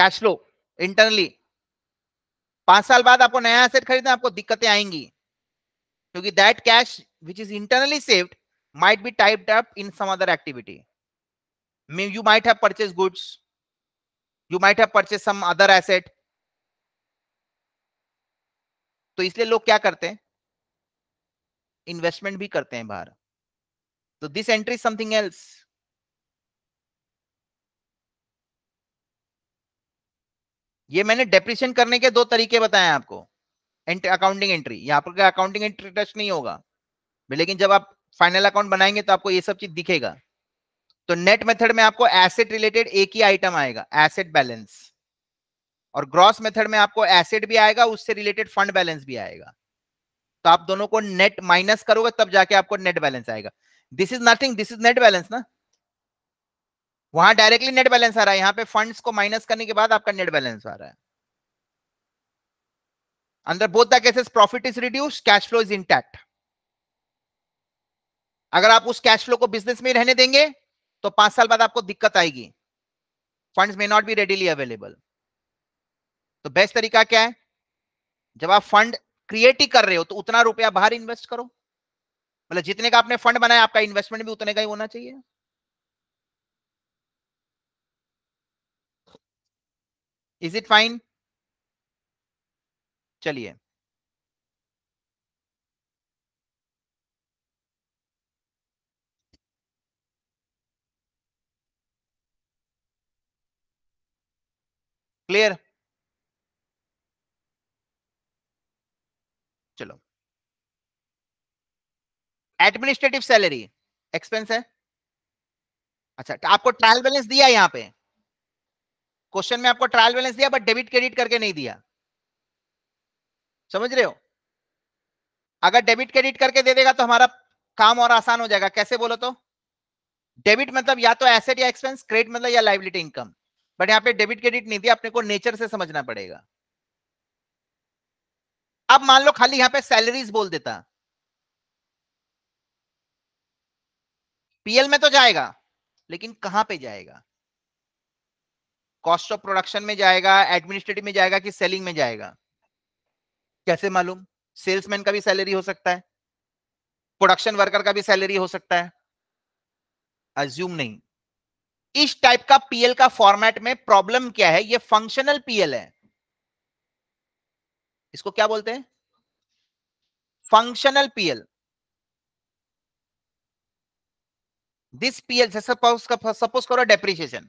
कैश फ्लो इंटरनली पांच साल बाद आपको नया एसेट खरीदना आपको दिक्कतें आएंगी क्योंकि that cash which is internally saved might be typed up in some other activity you might have purchased goods you might have purchased some other asset तो इसलिए लोग क्या करते हैं इन्वेस्टमेंट भी करते हैं बाहर तो दिस एंट्री समथिंग एल्स ये मैंने डेप्रिशन करने के दो तरीके बताए आपको अकाउंटिंग एंट्री यहां पर अकाउंटिंग एंट्री टच नहीं होगा लेकिन जब आप फाइनल अकाउंट बनाएंगे तो आपको ये सब चीज दिखेगा तो नेट मेथड में आपको एसेट रिलेटेड एक ही आइटम आएगा एसेट बैलेंस और ग्रॉस मेथड में आपको एसेट भी आएगा उससे रिलेटेड फंड बैलेंस भी आएगा तो आप दोनों को नेट माइनस करोगे तब जाके आपको नेट बैलेंस आएगा this is nothing this is net balance ना वहां डायरेक्टली नेट बैलेंस आ रहा है यहां पे फंड्स को माइनस करने के बाद आपका नेट बैलेंस आ रहा है अंदर both the cases profit is reduce cash flow is intact अगर आप उस कैश फ्लो को बिजनेस में रहने देंगे तो पांच साल बाद आपको दिक्कत आएगी funds may not be readily available तो बेस्ट तरीका क्या है जब आप फंड क्रिएट ही कर रहे हो तो उतना रुपया बाहर इन्वेस्ट करो मतलब जितने का आपने फंड बनाया आपका इन्वेस्टमेंट भी उतने का ही होना चाहिए इज इट फाइन चलिए क्लियर चलो एडमिनिस्ट्रेटिव सैलरी एक्सपेंस है अच्छा तो आपको ट्रायल बैलेंस दिया यहां पे क्वेश्चन में आपको ट्रायल बैलेंस दिया बट डेबिट क्रेडिट करके नहीं दिया समझ रहे हो अगर डेबिट क्रेडिट करके दे देगा तो हमारा काम और आसान हो जाएगा कैसे बोलो तो डेबिट मतलब या तो एसेट या एक्सपेंस क्रेडिट मतलब या लाइबिलिटी इनकम बट यहाँ पे डेबिट क्रेडिट नहीं दिया अपने को नेचर से समझना पड़ेगा अब मान लो खाली यहां पे सैलरीज बोल देता पीएल में तो जाएगा लेकिन कहां पे जाएगा कॉस्ट ऑफ प्रोडक्शन में जाएगा एडमिनिस्ट्रेटिव में जाएगा कि सेलिंग में जाएगा कैसे मालूम सेल्समैन का भी सैलरी हो सकता है प्रोडक्शन वर्कर का भी सैलरी हो सकता है अज्यूम नहीं इस टाइप का पीएल का फॉर्मेट में प्रॉब्लम क्या है ये फंक्शनल पीएल है इसको क्या बोलते हैं फंक्शनल पीएल दिस पीएल से सपोज सपोज करो डेप्रिशिएशन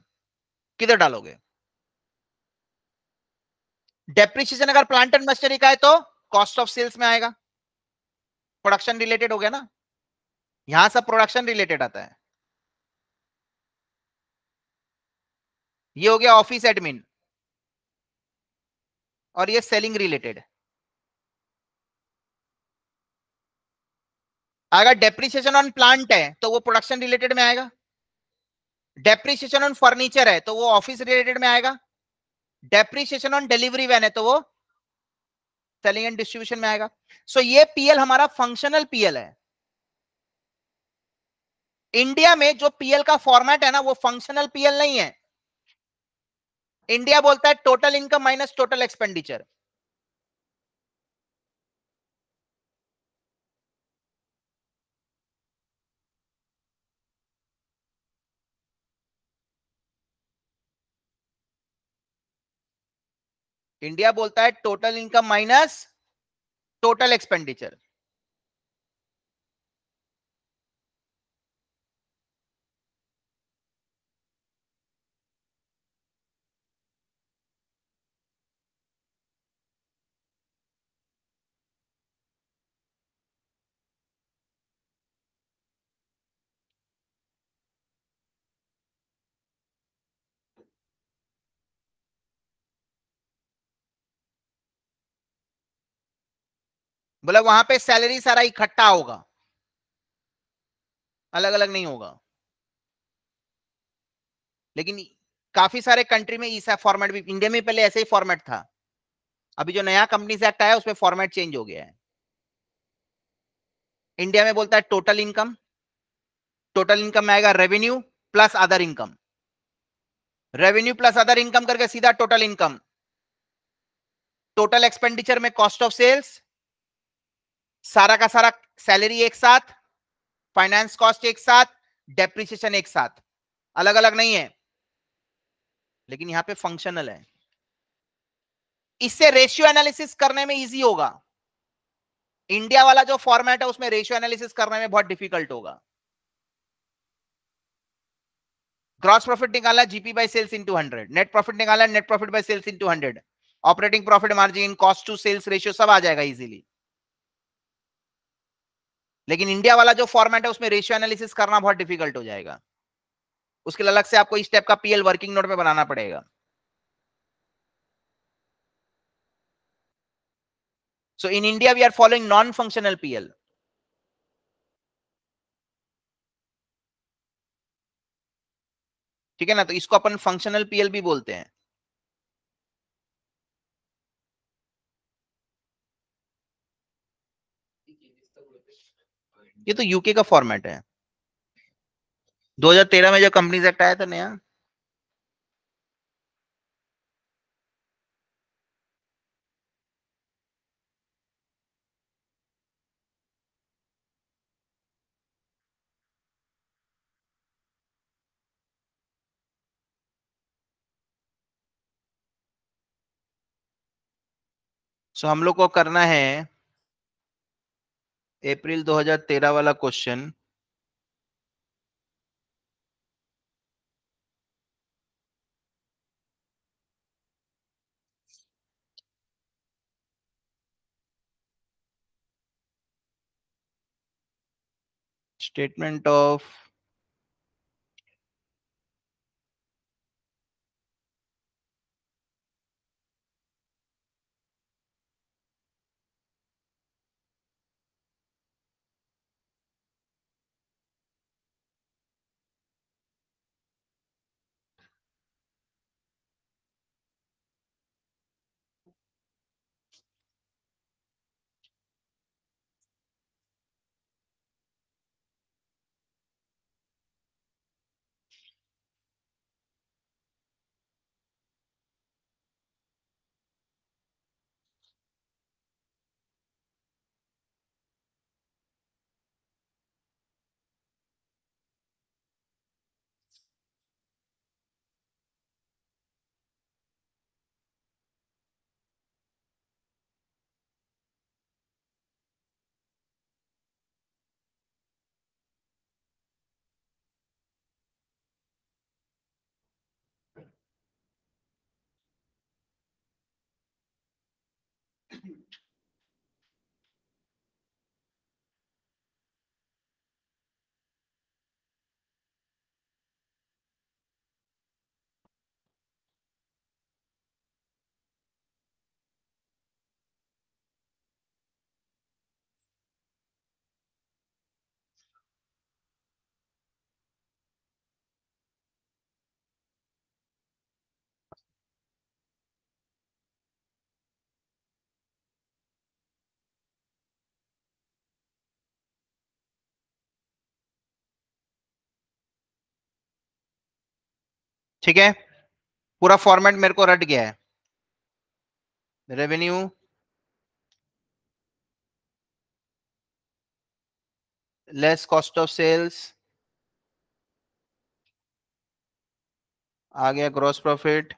किधर डालोगे डेप्रिशिएशन अगर प्लांट एंड मशीनरी का है तो कॉस्ट ऑफ सेल्स में आएगा प्रोडक्शन रिलेटेड हो गया ना यहां सब प्रोडक्शन रिलेटेड आता है ये हो गया ऑफिस एडमिन और ये सेलिंग रिलेटेड अगर डेप्रिसिएशन ऑन प्लांट है तो वो प्रोडक्शन रिलेटेड में आएगा डेप्रिसिएशन ऑन फर्नीचर है तो वो ऑफिस रिलेटेड में आएगा डेप्रिसिएशन ऑन डिलीवरी वैन है तो वो सेलिंग एंड डिस्ट्रीब्यूशन में आएगा सो so, ये पीएल हमारा फंक्शनल पीएल है इंडिया में जो पीएल का फॉर्मेट है ना वो फंक्शनल पीएल नहीं है इंडिया बोलता है total income minus total expenditure India बोलता है total income minus total expenditure बोला मतलब वहां पे सैलरी सारा इकट्ठा होगा अलग अलग नहीं होगा लेकिन काफी सारे कंट्री में ईसा फॉर्मेट भी इंडिया में पहले ऐसे ही फॉर्मेट था अभी जो नया कंपनी एक्ट आया उसमें फॉर्मेट चेंज हो गया है इंडिया में बोलता है टोटल इनकम टोटल इनकम आएगा revenue plus other income revenue plus other income करके सीधा टोटल इनकम टोटल एक्सपेंडिचर में कॉस्ट ऑफ सेल्स सारा का सारा सैलरी एक साथ फाइनेंस कॉस्ट एक साथ डेप्रिसिएशन एक साथ अलग अलग नहीं है लेकिन यहां पे फंक्शनल है इससे रेशियो एनालिसिस करने में इजी होगा इंडिया वाला जो फॉर्मेट है उसमें रेशियो एनालिसिस करने में बहुत डिफिकल्ट होगा ग्रॉस प्रॉफिट निकाला GP by sales into 100 net profit निकाला net profit by sales into 100 operating profit margin cost to sales ratio सब आ जाएगा इजीली लेकिन इंडिया वाला जो फॉर्मेट है उसमें रेशियो एनालिसिस करना बहुत डिफिकल्ट हो जाएगा उसके लिए अलग से आपको इस टाइप का पीएल वर्किंग नोट में बनाना पड़ेगा so in India we are following non functional PL ठीक है ना तो इसको अपन फंक्शनल पीएल भी बोलते हैं ये तो यूके का फॉर्मेट है 2013 में जो कंपनीज एक्ट आया था नया सो so, हम लोग को करना है अप्रैल 2013 वाला क्वेश्चन स्टेटमेंट of huge. ठीक है पूरा फॉर्मेट मेरे को रट गया है revenue less cost of sales आ गया ग्रॉस प्रॉफिट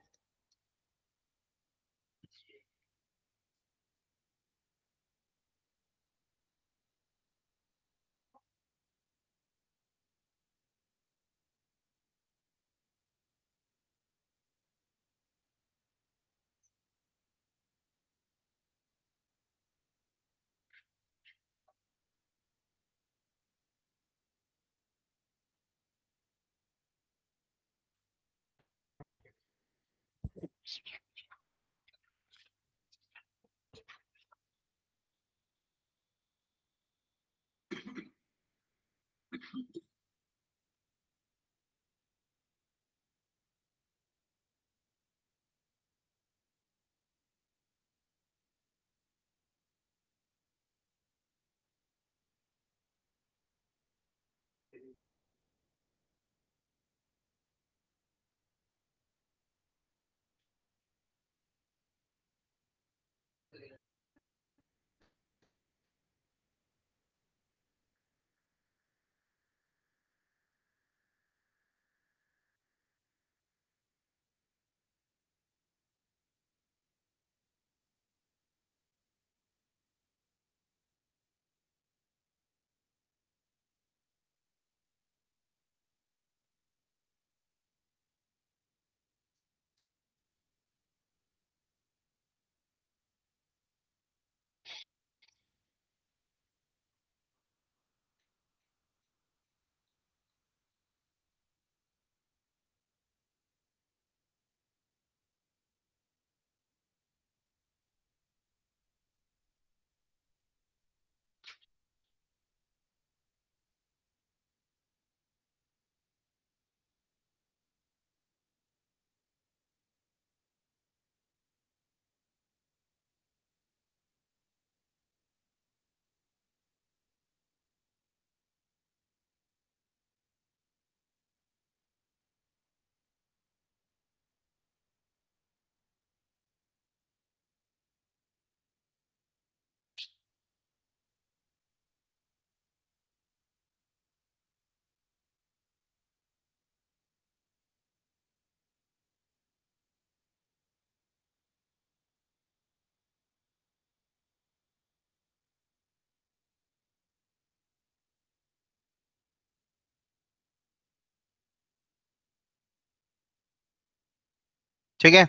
ठीक है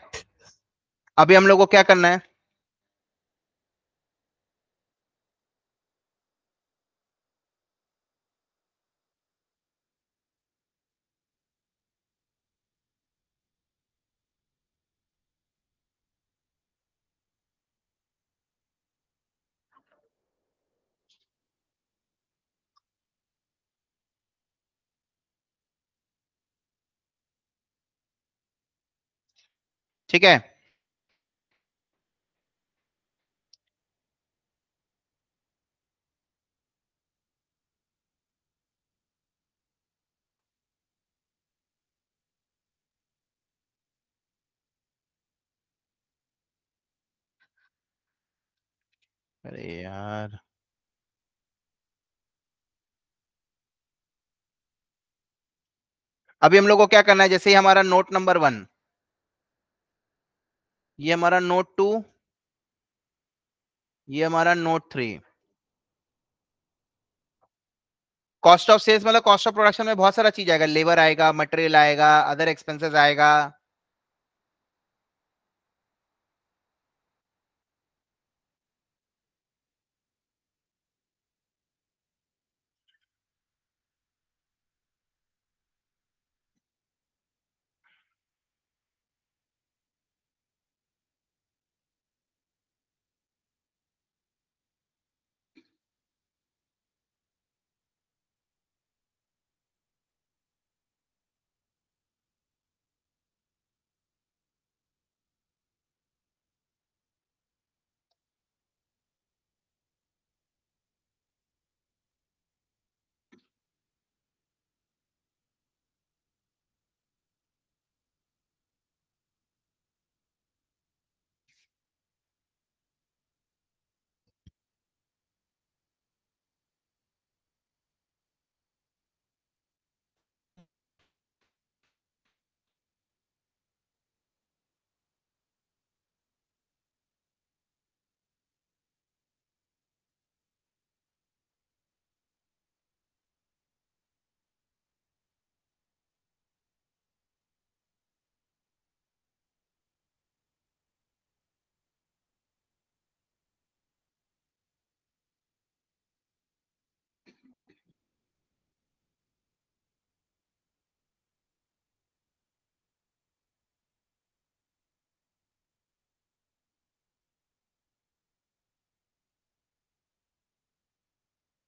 अभी हम लोग को क्या करना है ठीक है अरे यार अभी हम लोग को क्या करना है जैसे ही हमारा नोट नंबर वन ये हमारा नोट टू ये हमारा note three cost of sales मतलब कॉस्ट ऑफ प्रोडक्शन में बहुत सारा चीज आएगा लेबर आएगा मटेरियल आएगा अदर एक्सपेंसेस आएगा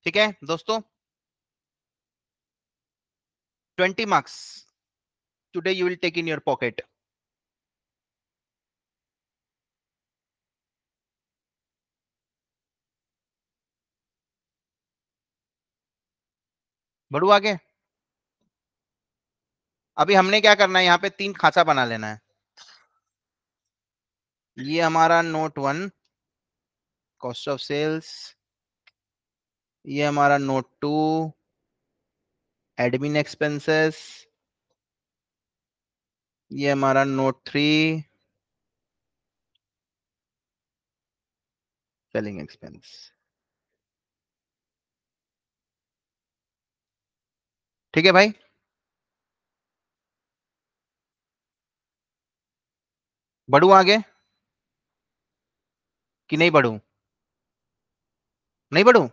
ठीक है दोस्तों twenty marks today you will take in your pocket बढ़ू आगे अभी हमने क्या करना है यहां पे तीन खाचा बना लेना है ये हमारा note one cost of sales ये हमारा नोट टू एडमिन एक्सपेंसेस ये हमारा नोट थ्री सेलिंग एक्सपेंस ठीक है भाई बढ़ू आगे कि नहीं बढ़ू नहीं बढ़ू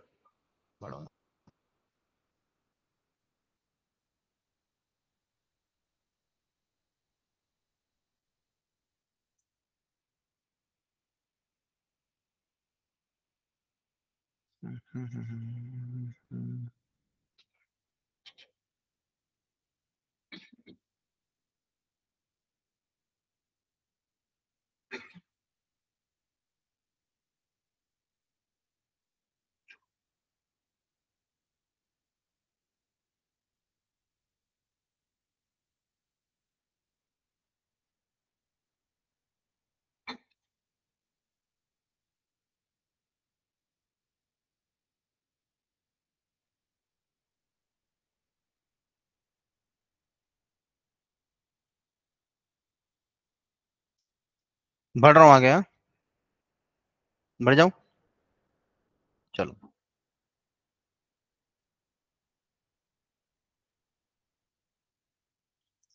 嗯哼哼。बढ़ रहा हूँ आगे हाँ बढ़ जाऊं चलो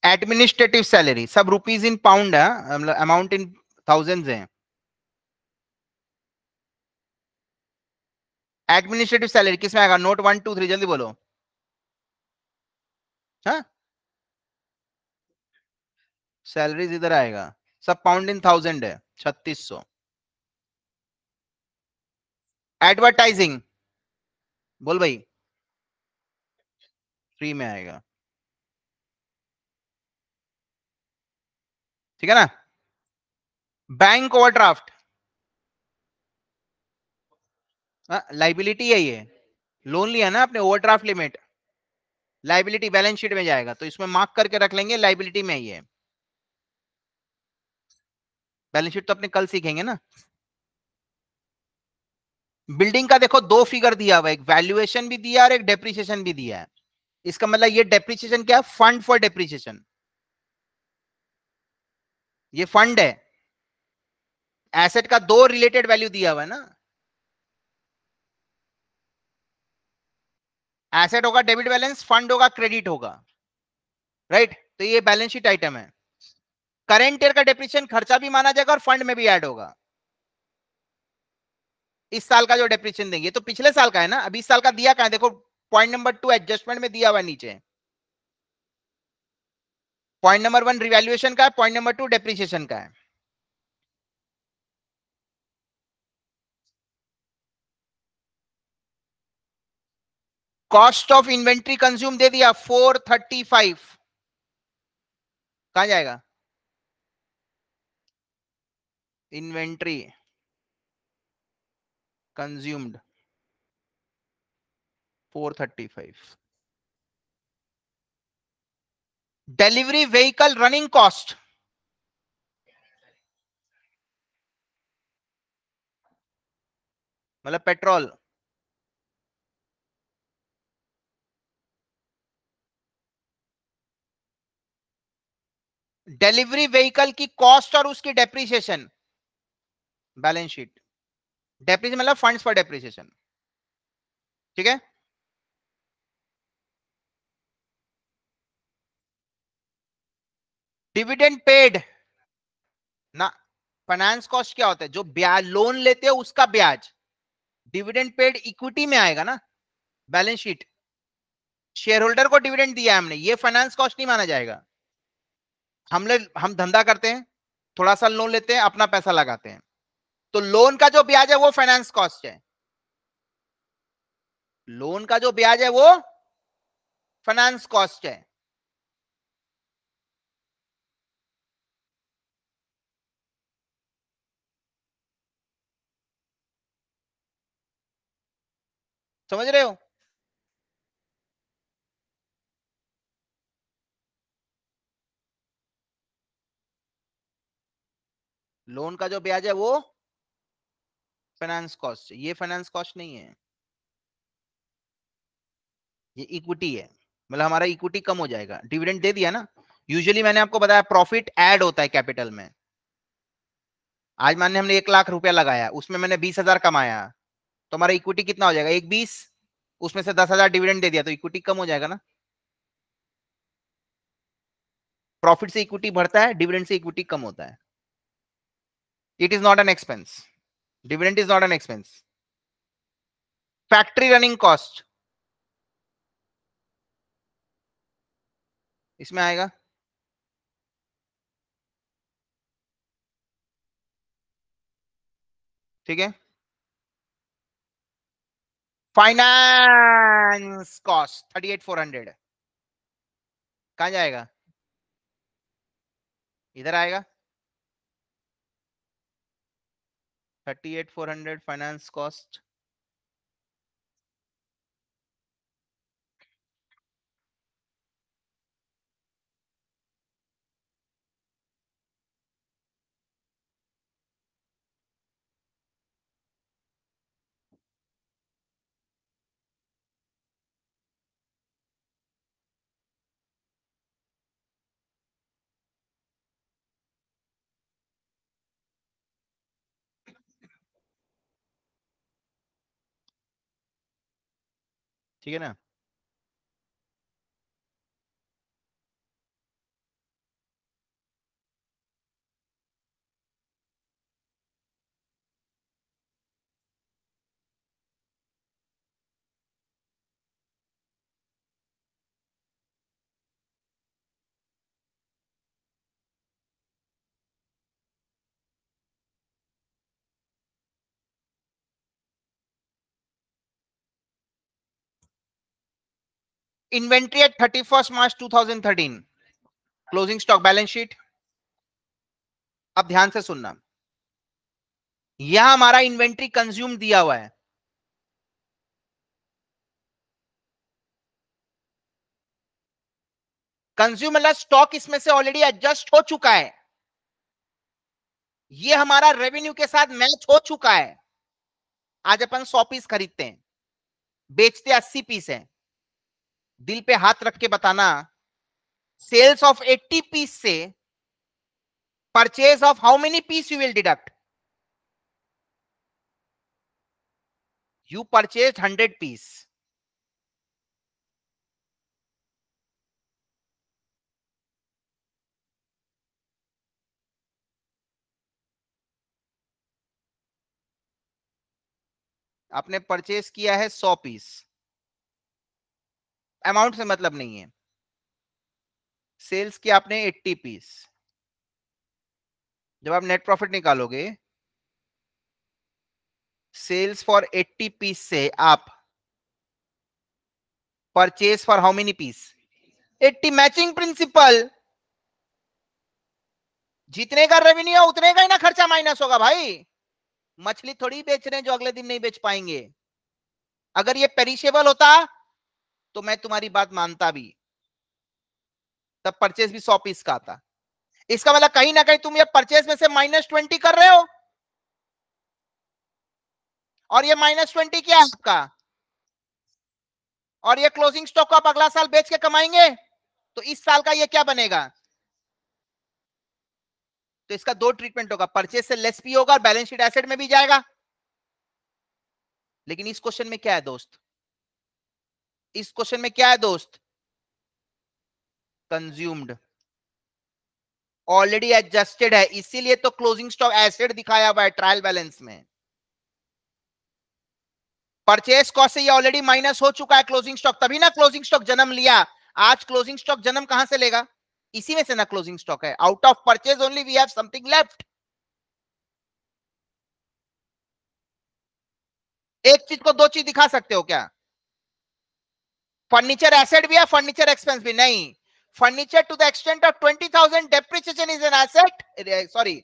एडमिनिस्ट्रेटिव सैलरी सब रुपीज इन पाउंड है मतलब अमाउंट इन थाउजेंड्स है एडमिनिस्ट्रेटिव सैलरी किसमें आएगा नोट वन टू थ्री जल्दी बोलो सैलरीज हाँ? इधर आएगा सब पाउंड इन थाउजेंड है छत्तीस सौ एडवर्टाइजिंग बोल भाई फ्री में आएगा ठीक है ना बैंक ओवरड्राफ्ट लाइबिलिटी है ये लोन लिया ना आपने overdraft limit liability balance sheet में जाएगा तो इसमें मार्क करके रख लेंगे लाइबिलिटी में ही है बैलेंस शीट तो अपने कल सीखेंगे ना बिल्डिंग का देखो दो फिगर दिया हुआ एक वैल्यूएशन भी दिया और एक डेप्रिसिएशन भी दिया है इसका मतलब ये डेप्रिसिएशन क्या है फंड फॉर डेप्रिसिएशन ये फंड है एसेट का दो रिलेटेड वैल्यू दिया हुआ है ना एसेट होगा डेबिट बैलेंस फंड होगा क्रेडिट होगा राइट right? तो ये बैलेंस शीट आइटम है करेंट ईयर का डेप्रिसिएशन खर्चा भी माना जाएगा और फंड में भी ऐड होगा इस साल का जो डेप्रिसिएशन देंगे तो पिछले साल का है ना अभी इस साल का दिया का है देखो पॉइंट नंबर टू एडजस्टमेंट में दिया हुआ नीचे पॉइंट नंबर वन रिवेल्युएशन का है पॉइंट नंबर टू डेप्रिसिएशन का है कॉस्ट ऑफ इन्वेंट्री कंज्यूम दे दिया फोर थर्टी फाइव कहा जाएगा inventory consumed four thirty five delivery vehicle running cost मतलब पेट्रोल डिलीवरी व्हीकल की कॉस्ट और उसकी डेप्रिसिएशन बैलेंस शीट डेप्रीज मतलब फंड्स फॉर डेप्रिसिएशन ठीक है डिविडेंड पेड ना फाइनेंस कॉस्ट क्या होता है जो ब्याज लोन लेते हैं उसका ब्याज डिविडेंड पेड इक्विटी में आएगा ना बैलेंस शीट शेयर होल्डर को डिविडेंड दिया हमने ये फाइनेंस कॉस्ट नहीं माना जाएगा हम लोग हम धंधा करते हैं थोड़ा सा लोन लेते हैं अपना पैसा लगाते हैं तो लोन का जो ब्याज है वो फाइनेंस कॉस्ट है लोन का जो ब्याज है वो फाइनेंस कॉस्ट है समझ रहे हो लोन का जो ब्याज है वो फाइनेंस कॉस्ट ये फाइनेंस कॉस्ट नहीं है ये इक्विटी है मतलब हमारा इक्विटी कम हो जाएगा डिविडेंड दे दिया ना यूजुअली मैंने आपको बताया प्रॉफिट ऐड होता है कैपिटल में आज मान्य हमने एक लाख रुपया लगाया उसमें मैंने बीस हजार कमाया तो हमारा इक्विटी कितना हो जाएगा एक बीस उसमें से दस हजार डिविडेंड दे दिया तो इक्विटी कम हो जाएगा ना प्रॉफिट से इक्विटी बढ़ता है डिविडेंड से इक्विटी कम होता है it is not an expense dividend is not an expense factory running cost इसमें आएगा ठीक है finance cost thirty eight four hundred कहा जाएगा इधर आएगा 38,400 finance cost ठीक है ना inventory at 31st march 2013 closing stock balance sheet अब ध्यान से सुनना यह हमारा इन्वेंट्री कंज्यूम दिया हुआ है कंज्यूम मतलब स्टॉक इसमें से ऑलरेडी एडजस्ट हो चुका है यह हमारा रेवेन्यू के साथ मैच हो चुका है आज अपन सौ पीस खरीदते हैं बेचते अस्सी पीस है दिल पे हाथ रख के बताना सेल्स ऑफ 80 पीस से purchase of how many piece you will deduct you purchase hundred piece आपने परचेज किया है सौ पीस अमाउंट से मतलब नहीं है सेल्स की आपने 80 पीस जब आप नेट प्रॉफिट निकालोगे सेल्स फॉर 80 पीस से आप purchase for how many piece 80 matching principle जितने का रेवेन्यू है उतने का ही ना खर्चा माइनस होगा भाई मछली थोड़ी बेच रहे हैं जो अगले दिन नहीं बेच पाएंगे अगर ये पेरिशेबल होता तो मैं तुम्हारी बात मानता भी तब परचेज भी सौ पीस का आता इसका मतलब कहीं ना कहीं तुम ये परचेज में से माइनस ट्वेंटी कर रहे हो और ये माइनस ट्वेंटी क्या है आपका और ये क्लोजिंग स्टॉक को आप अगला साल बेच के कमाएंगे तो इस साल का ये क्या बनेगा तो इसका दो ट्रीटमेंट होगा परचेज से लेस भी होगा और बैलेंस शीट एसेट में भी जाएगा लेकिन इस क्वेश्चन में क्या है दोस्त इस क्वेश्चन में क्या है दोस्त कंज्यूम्ड ऑलरेडी एडजस्टेड है इसीलिए तो क्लोजिंग स्टॉक एसेड दिखाया हुआ है ट्रायल बैलेंस में परचेस कॉस्ट से ये ऑलरेडी माइनस हो चुका है क्लोजिंग स्टॉक तभी ना क्लोजिंग स्टॉक जन्म लिया आज क्लोजिंग स्टॉक जन्म कहां से लेगा इसी में से ना क्लोजिंग स्टॉक है out of purchase only we have something left एक चीज को दो चीज दिखा सकते हो क्या फर्नीचर एसेट भी है फर्नीचर एक्सपेंस भी नहीं furniture to the extent of twenty thousand depreciation is an asset sorry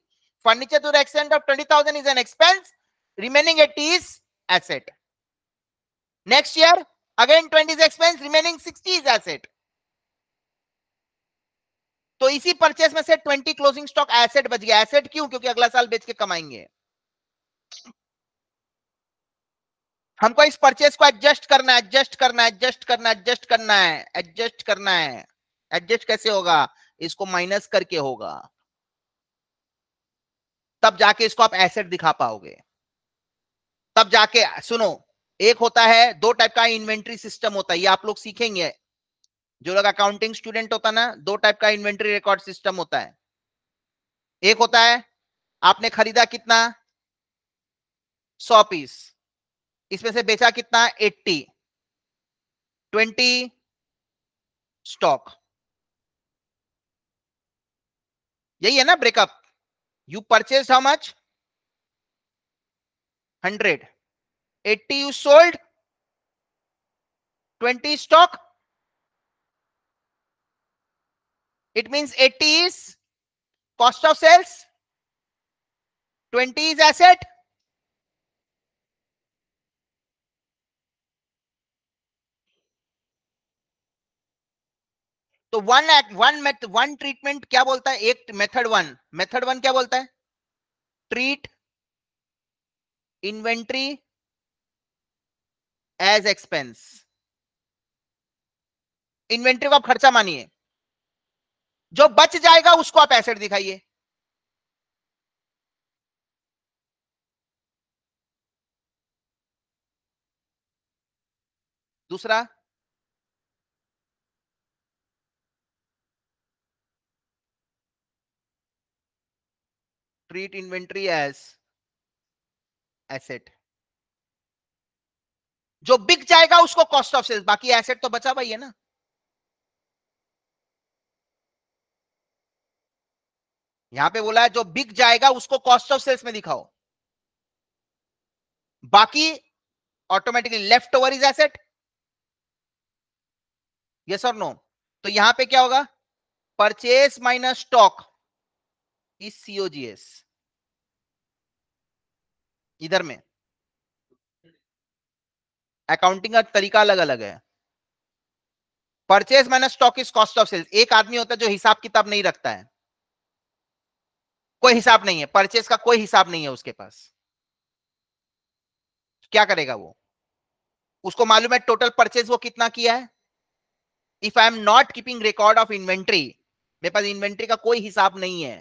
furniture to the extent of twenty thousand is an expense remaining 80 is asset next year again twenty is expense remaining sixty is asset तो इसी purchase में से twenty closing stock asset बच गया asset क्यों क्योंकि अगला साल बेच के कमाएंगे हमको इस परचेज को एडजस्ट करना है एडजस्ट करना है एडजस्ट करना एडजस्ट करना है एडजस्ट करना है एडजस्ट कैसे होगा इसको माइनस करके होगा तब जाके इसको आप एसेट दिखा पाओगे तब जाके सुनो एक होता है दो टाइप का इन्वेंट्री सिस्टम होता है ये आप लोग सीखेंगे जो लोग अकाउंटिंग स्टूडेंट होता ना दो टाइप का इन्वेंट्री रिकॉर्ड सिस्टम होता है एक होता है आपने खरीदा कितना सौ पीस इसमें से बेचा कितना एट्टी ट्वेंटी स्टॉक यही है ना breakup you purchase how much hundred eighty you sold twenty stock it means eighty is cost of sales twenty is asset तो वन वन वन ट्रीटमेंट क्या बोलता है एक मेथड वन मेथड वन क्या बोलता है treat inventory as expense inventory को आप खर्चा मानिए जो बच जाएगा उसको आप एसेट दिखाइए दूसरा treat inventory as asset. जो बिक जाएगा उसको कॉस्ट ऑफ सेल्स बाकी एसेट तो बचा भाई है ना यहां पे बोला है जो बिक जाएगा उसको कॉस्ट ऑफ सेल्स में दिखाओ बाकी automatically left over is asset yes और नो तो यहां पे क्या होगा purchase minus stock is e COGS इधर में अकाउंटिंग का तरीका अलग अलग है purchase minus stock is cost of sales एक आदमी होता है जो हिसाब किताब नहीं रखता है कोई हिसाब नहीं है परचेज का कोई हिसाब नहीं है उसके पास क्या करेगा वो उसको मालूम है टोटल परचेज वो कितना किया है if I am not keeping record of inventory मेरे पास इन्वेंट्री का कोई हिसाब नहीं है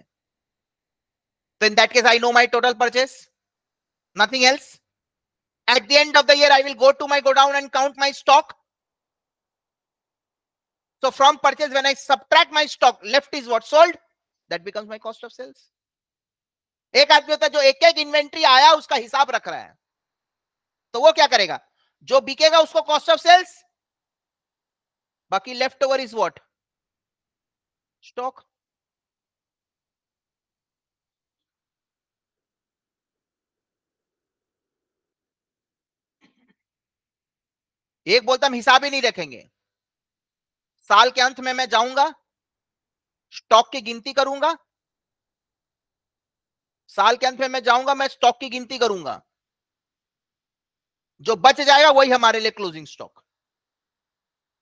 So in that case, I know my total purchase, nothing else. At the end of the year, I will go to my go down and count my stock. So from purchase, when I subtract my stock, left is what sold. That becomes my cost of sales. एक आदमी होता है जो एक एक inventory आया उसका हिसाब रख रहा है तो वो क्या करेगा जो बिकेगा उसको कॉस्ट ऑफ सेल्स बाकी left over is what stock एक बोलता हम हिसाब ही नहीं रखेंगे साल के अंत में मैं जाऊंगा स्टॉक की गिनती करूंगा साल के अंत में मैं जाऊंगा मैं स्टॉक की गिनती करूंगा जो बच जाएगा वही हमारे लिए क्लोजिंग स्टॉक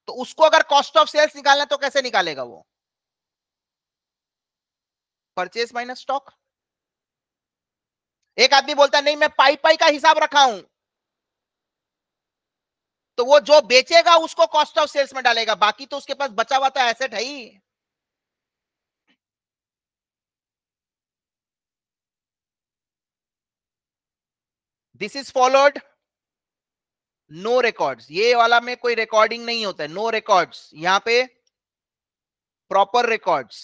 तो उसको अगर कॉस्ट ऑफ सेल्स निकालना तो कैसे निकालेगा वो परचेस माइनस स्टॉक एक आदमी बोलता है नहीं मैं पाई पाई का हिसाब रखा हूं तो वो जो बेचेगा उसको कॉस्ट ऑफ सेल्स में डालेगा बाकी तो उसके पास बचा हुआ तो एसेट है ही this is followed no records ये वाला में कोई रिकॉर्डिंग नहीं होता है नो रिकॉर्ड्स यहां पे प्रॉपर रिकॉर्ड्स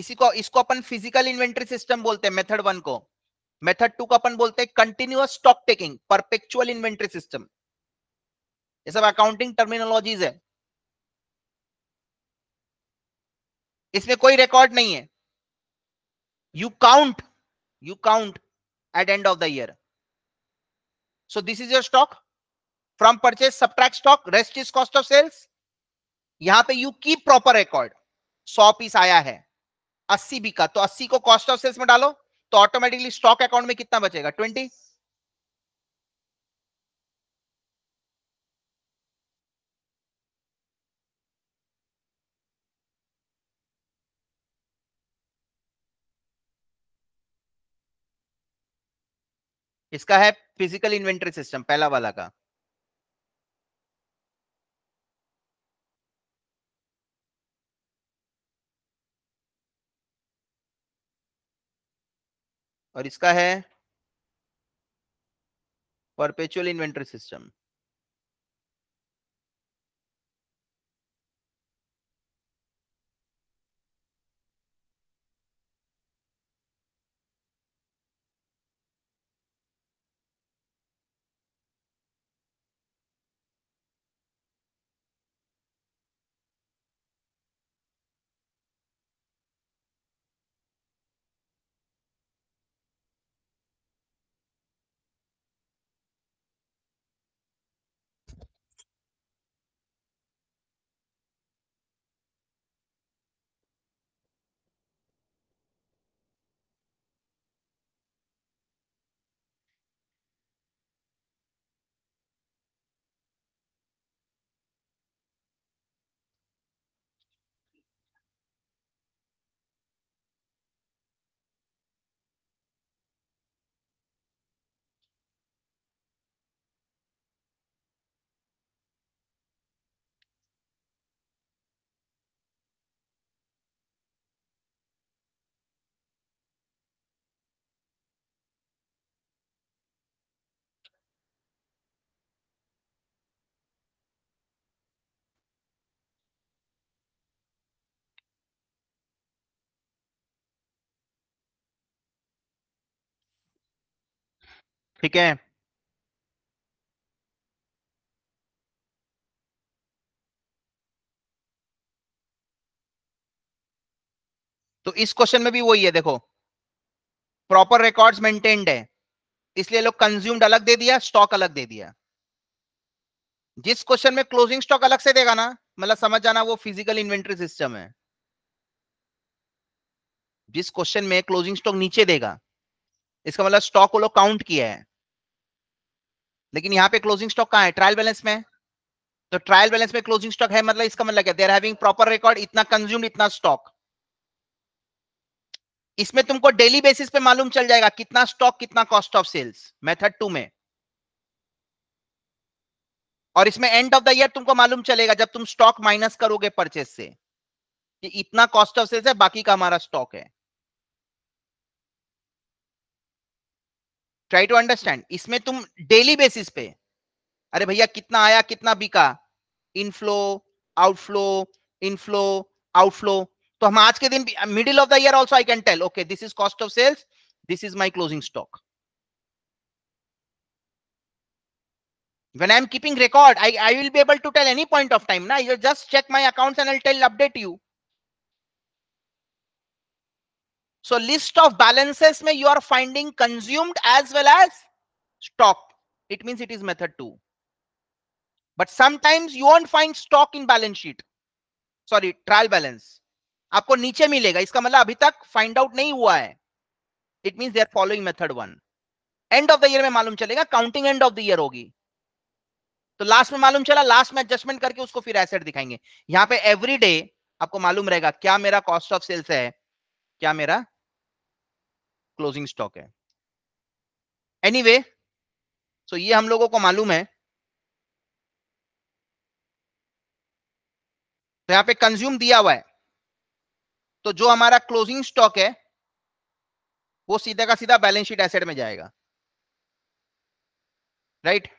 इसी को इसको अपन फिजिकल इन्वेंट्री सिस्टम बोलते हैं मेथड वन को मेथड टू का अपन बोलते हैं continuous stock taking perpetual inventory system ये सब अकाउंटिंग टर्मिनोलॉजीज है इसमें कोई रिकॉर्ड नहीं है you count you count at end of the year so this is your stock from purchase subtract stock rest is cost of sales यहां पे you keep proper record सौ पीस आया है अस्सी बी का तो अस्सी को कॉस्ट ऑफ सेल्स में डालो तो ऑटोमेटिकली स्टॉक अकाउंट में कितना बचेगा ट्वेंटी इसका है फिजिकल इन्वेंटरी सिस्टम पहला वाला का और इसका है परपेचुअल इन्वेंटरी सिस्टम ठीक है तो इस क्वेश्चन में भी वही है देखो प्रॉपर रिकॉर्ड्स मेंटेन्ड है इसलिए लोग कंज्यूम्ड अलग दे दिया स्टॉक अलग दे दिया जिस क्वेश्चन में क्लोजिंग स्टॉक अलग से देगा ना मतलब समझ जाना वो फिजिकल इन्वेंट्री सिस्टम है जिस क्वेश्चन में क्लोजिंग स्टॉक नीचे देगा इसका मतलब स्टॉक वो लोग काउंट किया है लेकिन यहाँ पे क्लोजिंग स्टॉक कहाँ है ट्रायल बैलेंस में तो ट्रायल बैलेंस में क्लोजिंग स्टॉक है मतलब इसका मतलब क्या देर हैविंग प्रॉपर रिकॉर्ड इतना कंज्यूम इतना स्टॉक इसमें तुमको डेली बेसिस पे मालूम चल जाएगा कितना स्टॉक कितना cost of sales method two में और इसमें एंड ऑफ द ईयर तुमको मालूम चलेगा जब तुम स्टॉक माइनस करोगे परचेस से कि इतना कॉस्ट ऑफ सेल्स है बाकी का हमारा स्टॉक है ट्राई टू अंडरस्टैंड इसमें तुम डेली बेसिस पे अरे भैया कितना आया कितना बिका इनफ्लो आउटफ्लो इनफ्लो आउटफ्लो तो हम आज के दिन middle of the year also I can tell okay this is cost of sales this is my closing stock when i'm keeping record i i will be able to tell any point of time ना you just check my accounts and i'll tell update you So list of balances may you are finding consumed as well as stock. It means it is method two. But sometimes you won't find stock in balance sheet. Sorry, trial balance. आपको नीचे मिलेगा इसका मतलब अभी तक find out नहीं हुआ है it mean they are following method one end of the year में मालूम चलेगा counting end of the year होगी तो लास्ट में मालूम चला लास्ट में एडजस्टमेंट करके उसको फिर एसेट दिखाएंगे यहां पे एवरी डे आपको मालूम रहेगा क्या मेरा कॉस्ट ऑफ सेल्स है क्या मेरा क्लोजिंग स्टॉक है एनी anyway, सो so ये हम लोगों को मालूम है तो यहां पे कंज्यूम दिया हुआ है तो जो हमारा क्लोजिंग स्टॉक है वो सीधा का सीधा बैलेंस शीट एसेट में जाएगा राइट right?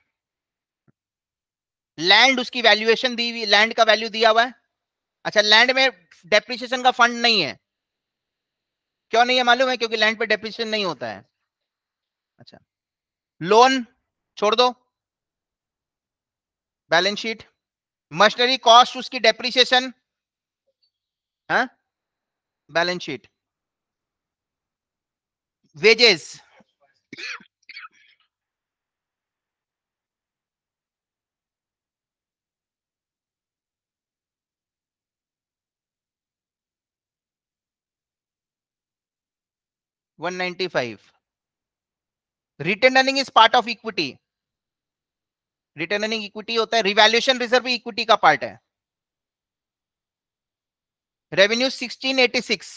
लैंड उसकी वैल्यूएशन दी हुई लैंड का वैल्यू दिया हुआ है अच्छा लैंड में डेप्रिसिएशन का फंड नहीं है क्यों नहीं है मालूम है क्योंकि लैंड पे डेप्रिसिएशन नहीं होता है अच्छा लोन छोड़ दो बैलेंस शीट मशीनरी कॉस्ट उसकी depreciation balance sheet wages 195 return earning is part of equity return earning equity होता है रिवैल्यूशन रिजर्व इक्विटी का पार्ट है रेवेन्यू 1686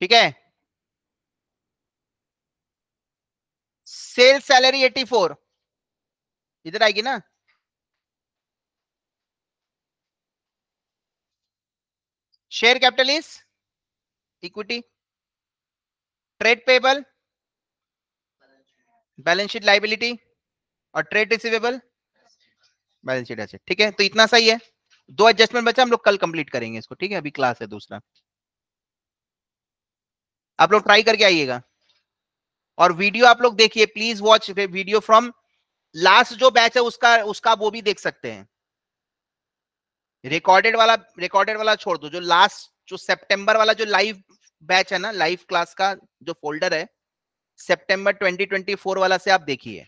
ठीक है सेल सैलरी 84 इधर आएगी ना share capital is equity trade payable balance sheet liability और ट्रेड रिसीवेबल बैलेंस शीट अच्छा ठीक है तो इतना सही है दो एडजस्टमेंट बचा हम लोग कल कंप्लीट करेंगे इसको ठीक है अभी क्लास है दूसरा आप लोग ट्राई करके आइएगा और वीडियो आप लोग देखिए please watch video from last जो बैच है उसका उसका वो भी देख सकते हैं रिकॉर्डेड वाला रिकॉर्डेड वाला छोड़ दो जो लास्ट जो सितंबर वाला जो लाइव बैच है ना लाइव क्लास का जो फोल्डर है सितंबर 2024 वाला से आप देखिए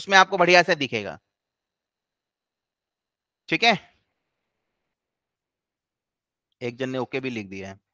उसमें आपको बढ़िया से दिखेगा ठीक है एक जन ने ओके भी लिख दिया है